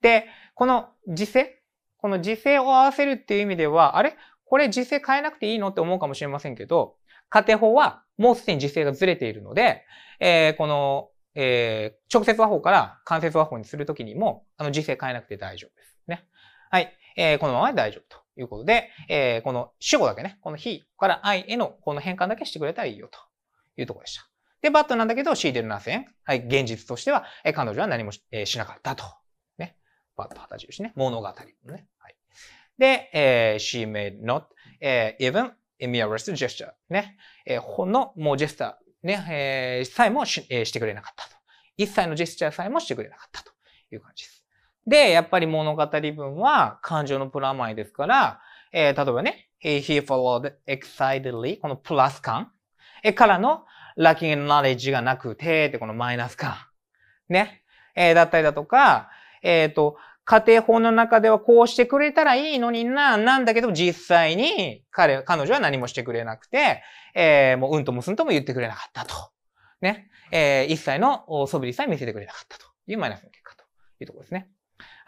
で、この時勢、この時勢を合わせるっていう意味では、あれこれ時勢変えなくていいのって思うかもしれませんけど、片方はもうすでに時勢がずれているので、えー、この、えー、直接和法から間接和法にするときにも、あの時勢変えなくて大丈夫ですね。はい。えこのままで大丈夫ということで、えこの主語だけね、この非から I へのこの変換だけしてくれたらいいよというところでした。で、バットなんだけど、シーデルナセン。はい、現実としては、え彼女は何もし,、えしなかったと。ね。バット旗印ね。物語のね。はい。で、えー、she made not、えー、even a merest gesture。ね。えー、ほんの、もうジェスター、ね、えー、さえもし,、えー、してくれなかったと。一切のジェスチャーさえもしてくれなかったという感じです。で、やっぱり物語文は感情のプラマイですから、えー、例えばね、he, followed excitedly このプラス感、えからの lacking knowledge がなくて、ってこのマイナス感。ね。えー、だったりだとか、えっ、ー、と、家庭法の中ではこうしてくれたらいいのにな、なんだけど実際に彼、彼女は何もしてくれなくて、えー、もううんともすんとも言ってくれなかったと。ね。えー、一切のそ振りさえ見せてくれなかったというマイナスの結果というところですね。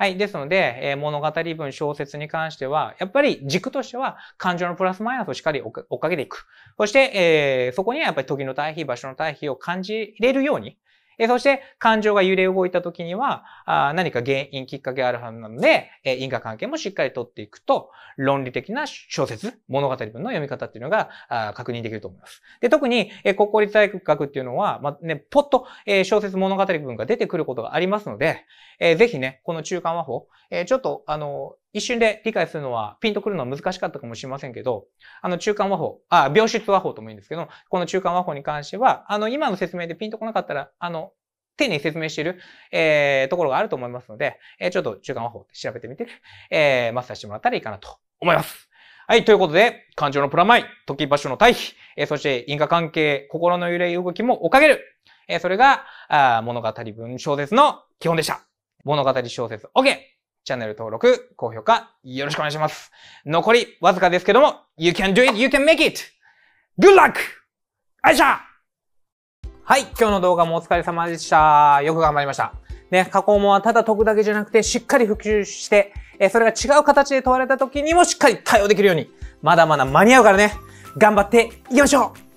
はい。ですので、えー、物語文、小説に関しては、やっぱり軸としては感情のプラスマイナスをしっかり追っかけていく。そして、えー、そこにはやっぱり時の対比、場所の対比を感じれるように、えそして、感情が揺れ動いた時には、あ何か原因、きっかけあるはずなので、え因果関係もしっかりとっていくと、論理的な小説、物語文の読み方っていうのが、あ確認できると思います。で、特に、え国公立大学っていうのは、まあ、ね、ポッと、え小説物語文が出てくることがありますので、えー、ぜひね、この中間和法、えちょっと、あの、一瞬で理解するのは、ピンとくるのは難しかったかもしれませんけど、あの中間和法、あ、病室和法ともいいんですけど、この中間和法に関しては、あの、今の説明でピンとこなかったら、あの、丁寧に説明している、えー、ところがあると思いますので、えー、ちょっと中間和法って調べてみて、えー、マスターしてもらったらいいかなと思います。はい、ということで、感情のプラマイ、時場所の対比、えー、そして因果関係、心の揺れ動きも追っかける。えー、それが、あ物語文小説の基本でした。物語小説、OK! チャンネル登録、高評価、よろしくお願いします。残りわずかですけども、You can do it, you can make it!Good luck! あいしゃはい、今日の動画もお疲れ様でした。よく頑張りました。ね、加工もはただ解くだけじゃなくて、しっかり復習して、えそれが違う形で問われた時にもしっかり対応できるように、まだまだ間に合うからね、頑張っていきましょう